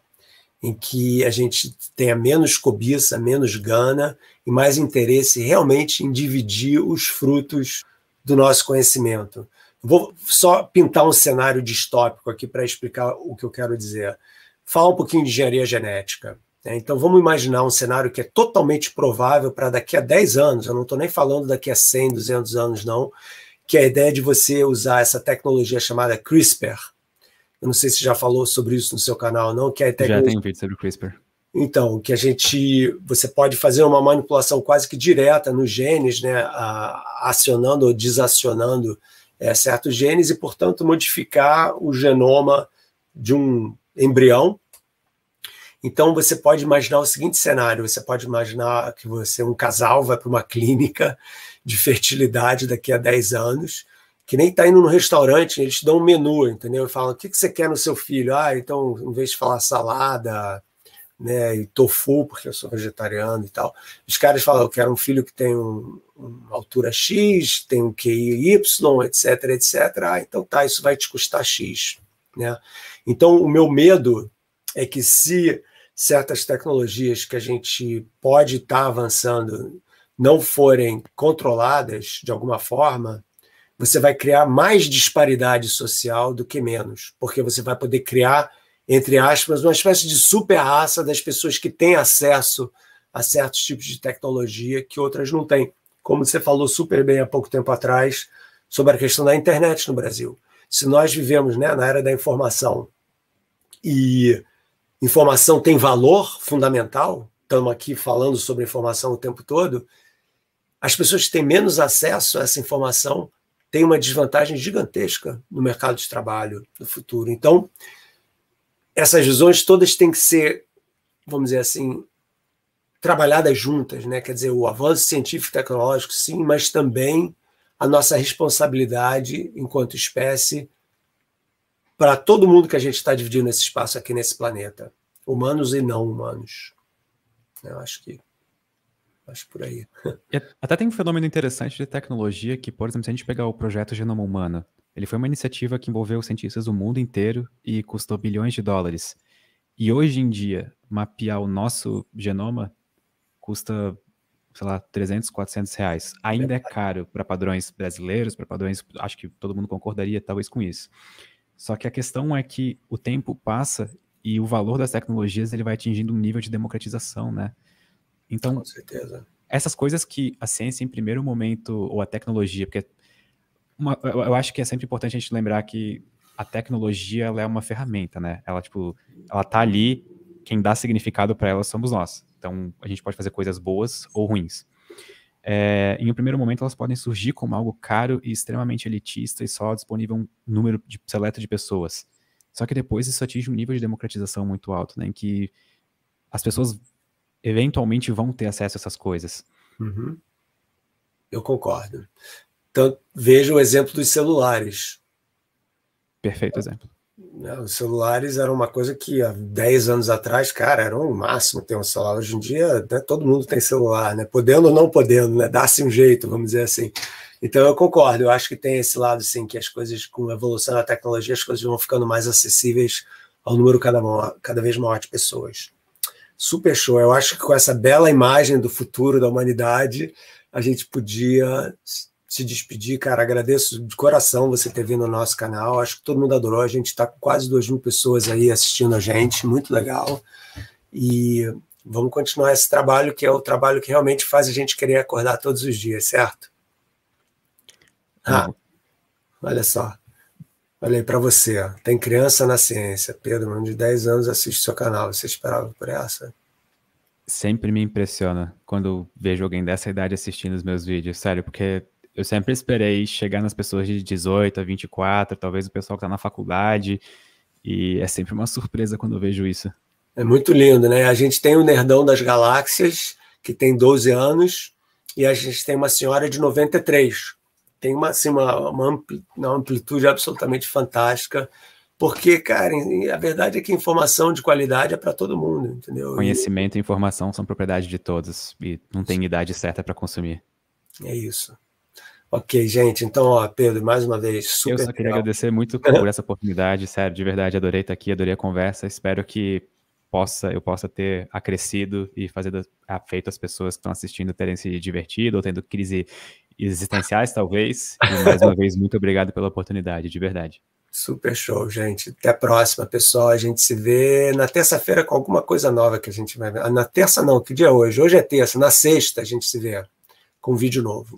em que a gente tenha menos cobiça, menos gana e mais interesse realmente em dividir os frutos do nosso conhecimento. Vou só pintar um cenário distópico aqui para explicar o que eu quero dizer. Fala um pouquinho de engenharia genética. Né? Então, vamos imaginar um cenário que é totalmente provável para daqui a 10 anos, eu não estou nem falando daqui a 100, 200 anos, não que é a ideia de você usar essa tecnologia chamada CRISPR. Eu não sei se já falou sobre isso no seu canal, não, que é tecnologia... Já tem um vídeo sobre CRISPR. Então, que a gente, você pode fazer uma manipulação quase que direta nos genes, né, acionando ou desacionando é, certos genes e, portanto, modificar o genoma de um embrião então você pode imaginar o seguinte cenário: você pode imaginar que você, um casal, vai para uma clínica de fertilidade daqui a 10 anos, que nem está indo no restaurante, eles te dão um menu, entendeu? E falam: o que, que você quer no seu filho? Ah, então, em vez de falar salada, né, e tofu, porque eu sou vegetariano e tal. Os caras falam, eu quero um filho que tem um, uma altura X, tem um QI Y, etc, etc. Ah, então tá, isso vai te custar X. Né? Então, o meu medo é que se certas tecnologias que a gente pode estar tá avançando não forem controladas de alguma forma, você vai criar mais disparidade social do que menos, porque você vai poder criar, entre aspas, uma espécie de super raça das pessoas que têm acesso a certos tipos de tecnologia que outras não têm. Como você falou super bem há pouco tempo atrás sobre a questão da internet no Brasil. Se nós vivemos né, na era da informação e informação tem valor fundamental, estamos aqui falando sobre informação o tempo todo, as pessoas que têm menos acesso a essa informação têm uma desvantagem gigantesca no mercado de trabalho do futuro. Então, essas visões todas têm que ser, vamos dizer assim, trabalhadas juntas, né? Quer dizer, o avanço científico e tecnológico, sim, mas também a nossa responsabilidade enquanto espécie para todo mundo que a gente está dividindo esse espaço aqui nesse planeta, humanos e não humanos. Eu acho que acho por aí. até tem um fenômeno interessante de tecnologia que, por exemplo, se a gente pegar o projeto Genoma Humano, ele foi uma iniciativa que envolveu cientistas do mundo inteiro e custou bilhões de dólares. E hoje em dia, mapear o nosso genoma custa, sei lá, 300, 400 reais. Ainda é caro para padrões brasileiros, para padrões, acho que todo mundo concordaria talvez com isso. Só que a questão é que o tempo passa e o valor das tecnologias ele vai atingindo um nível de democratização, né? Então, com certeza. Essas coisas que a ciência em primeiro momento ou a tecnologia, porque uma, eu acho que é sempre importante a gente lembrar que a tecnologia ela é uma ferramenta, né? Ela tipo, ela tá ali, quem dá significado para ela somos nós. Então, a gente pode fazer coisas boas ou ruins é, em um primeiro momento elas podem surgir como algo caro e extremamente elitista e só disponível um número de, seleto de pessoas. Só que depois isso atinge um nível de democratização muito alto, né, em que as pessoas eventualmente vão ter acesso a essas coisas. Uhum. Eu concordo. Então, veja o exemplo dos celulares. Perfeito exemplo. Né, os celulares eram uma coisa que há 10 anos atrás, cara, era o um máximo ter um celular. Hoje em dia, né, todo mundo tem celular, né? Podendo ou não podendo, né? Dá-se um jeito, vamos dizer assim. Então eu concordo, eu acho que tem esse lado, sim, que as coisas, com a evolução da tecnologia, as coisas vão ficando mais acessíveis ao número cada, cada vez maior de pessoas. Super show. Eu acho que com essa bela imagem do futuro da humanidade, a gente podia se despedir, cara. Agradeço de coração você ter vindo no nosso canal. Acho que todo mundo adorou. A gente está com quase 2 mil pessoas aí assistindo a gente, muito legal. E vamos continuar esse trabalho, que é o trabalho que realmente faz a gente querer acordar todos os dias, certo? Ah, olha só. Olha aí para você. Ó. Tem criança na ciência. Pedro, mano, de 10 anos assiste seu canal. Você esperava por essa? Sempre me impressiona quando vejo alguém dessa idade assistindo os meus vídeos, sério, porque eu sempre esperei chegar nas pessoas de 18 a 24, talvez o pessoal que está na faculdade, e é sempre uma surpresa quando eu vejo isso. É muito lindo, né? A gente tem o Nerdão das Galáxias, que tem 12 anos, e a gente tem uma senhora de 93. Tem uma, assim, uma, uma, uma amplitude absolutamente fantástica, porque, cara, a verdade é que informação de qualidade é para todo mundo, entendeu? Conhecimento e informação são propriedade de todos, e não tem idade certa para consumir. É isso. Ok, gente. Então, ó, Pedro, mais uma vez, super. Eu só queria legal. agradecer muito por essa oportunidade, sério, de verdade, adorei estar aqui, adorei a conversa. Espero que possa, eu possa ter acrescido e feito as pessoas que estão assistindo terem se divertido ou tendo crise existenciais, talvez. E mais uma vez, muito obrigado pela oportunidade, de verdade. Super show, gente. Até a próxima, pessoal. A gente se vê na terça-feira com alguma coisa nova que a gente vai ver. Ah, na terça, não, que dia é hoje? Hoje é terça. Na sexta, a gente se vê com um vídeo novo.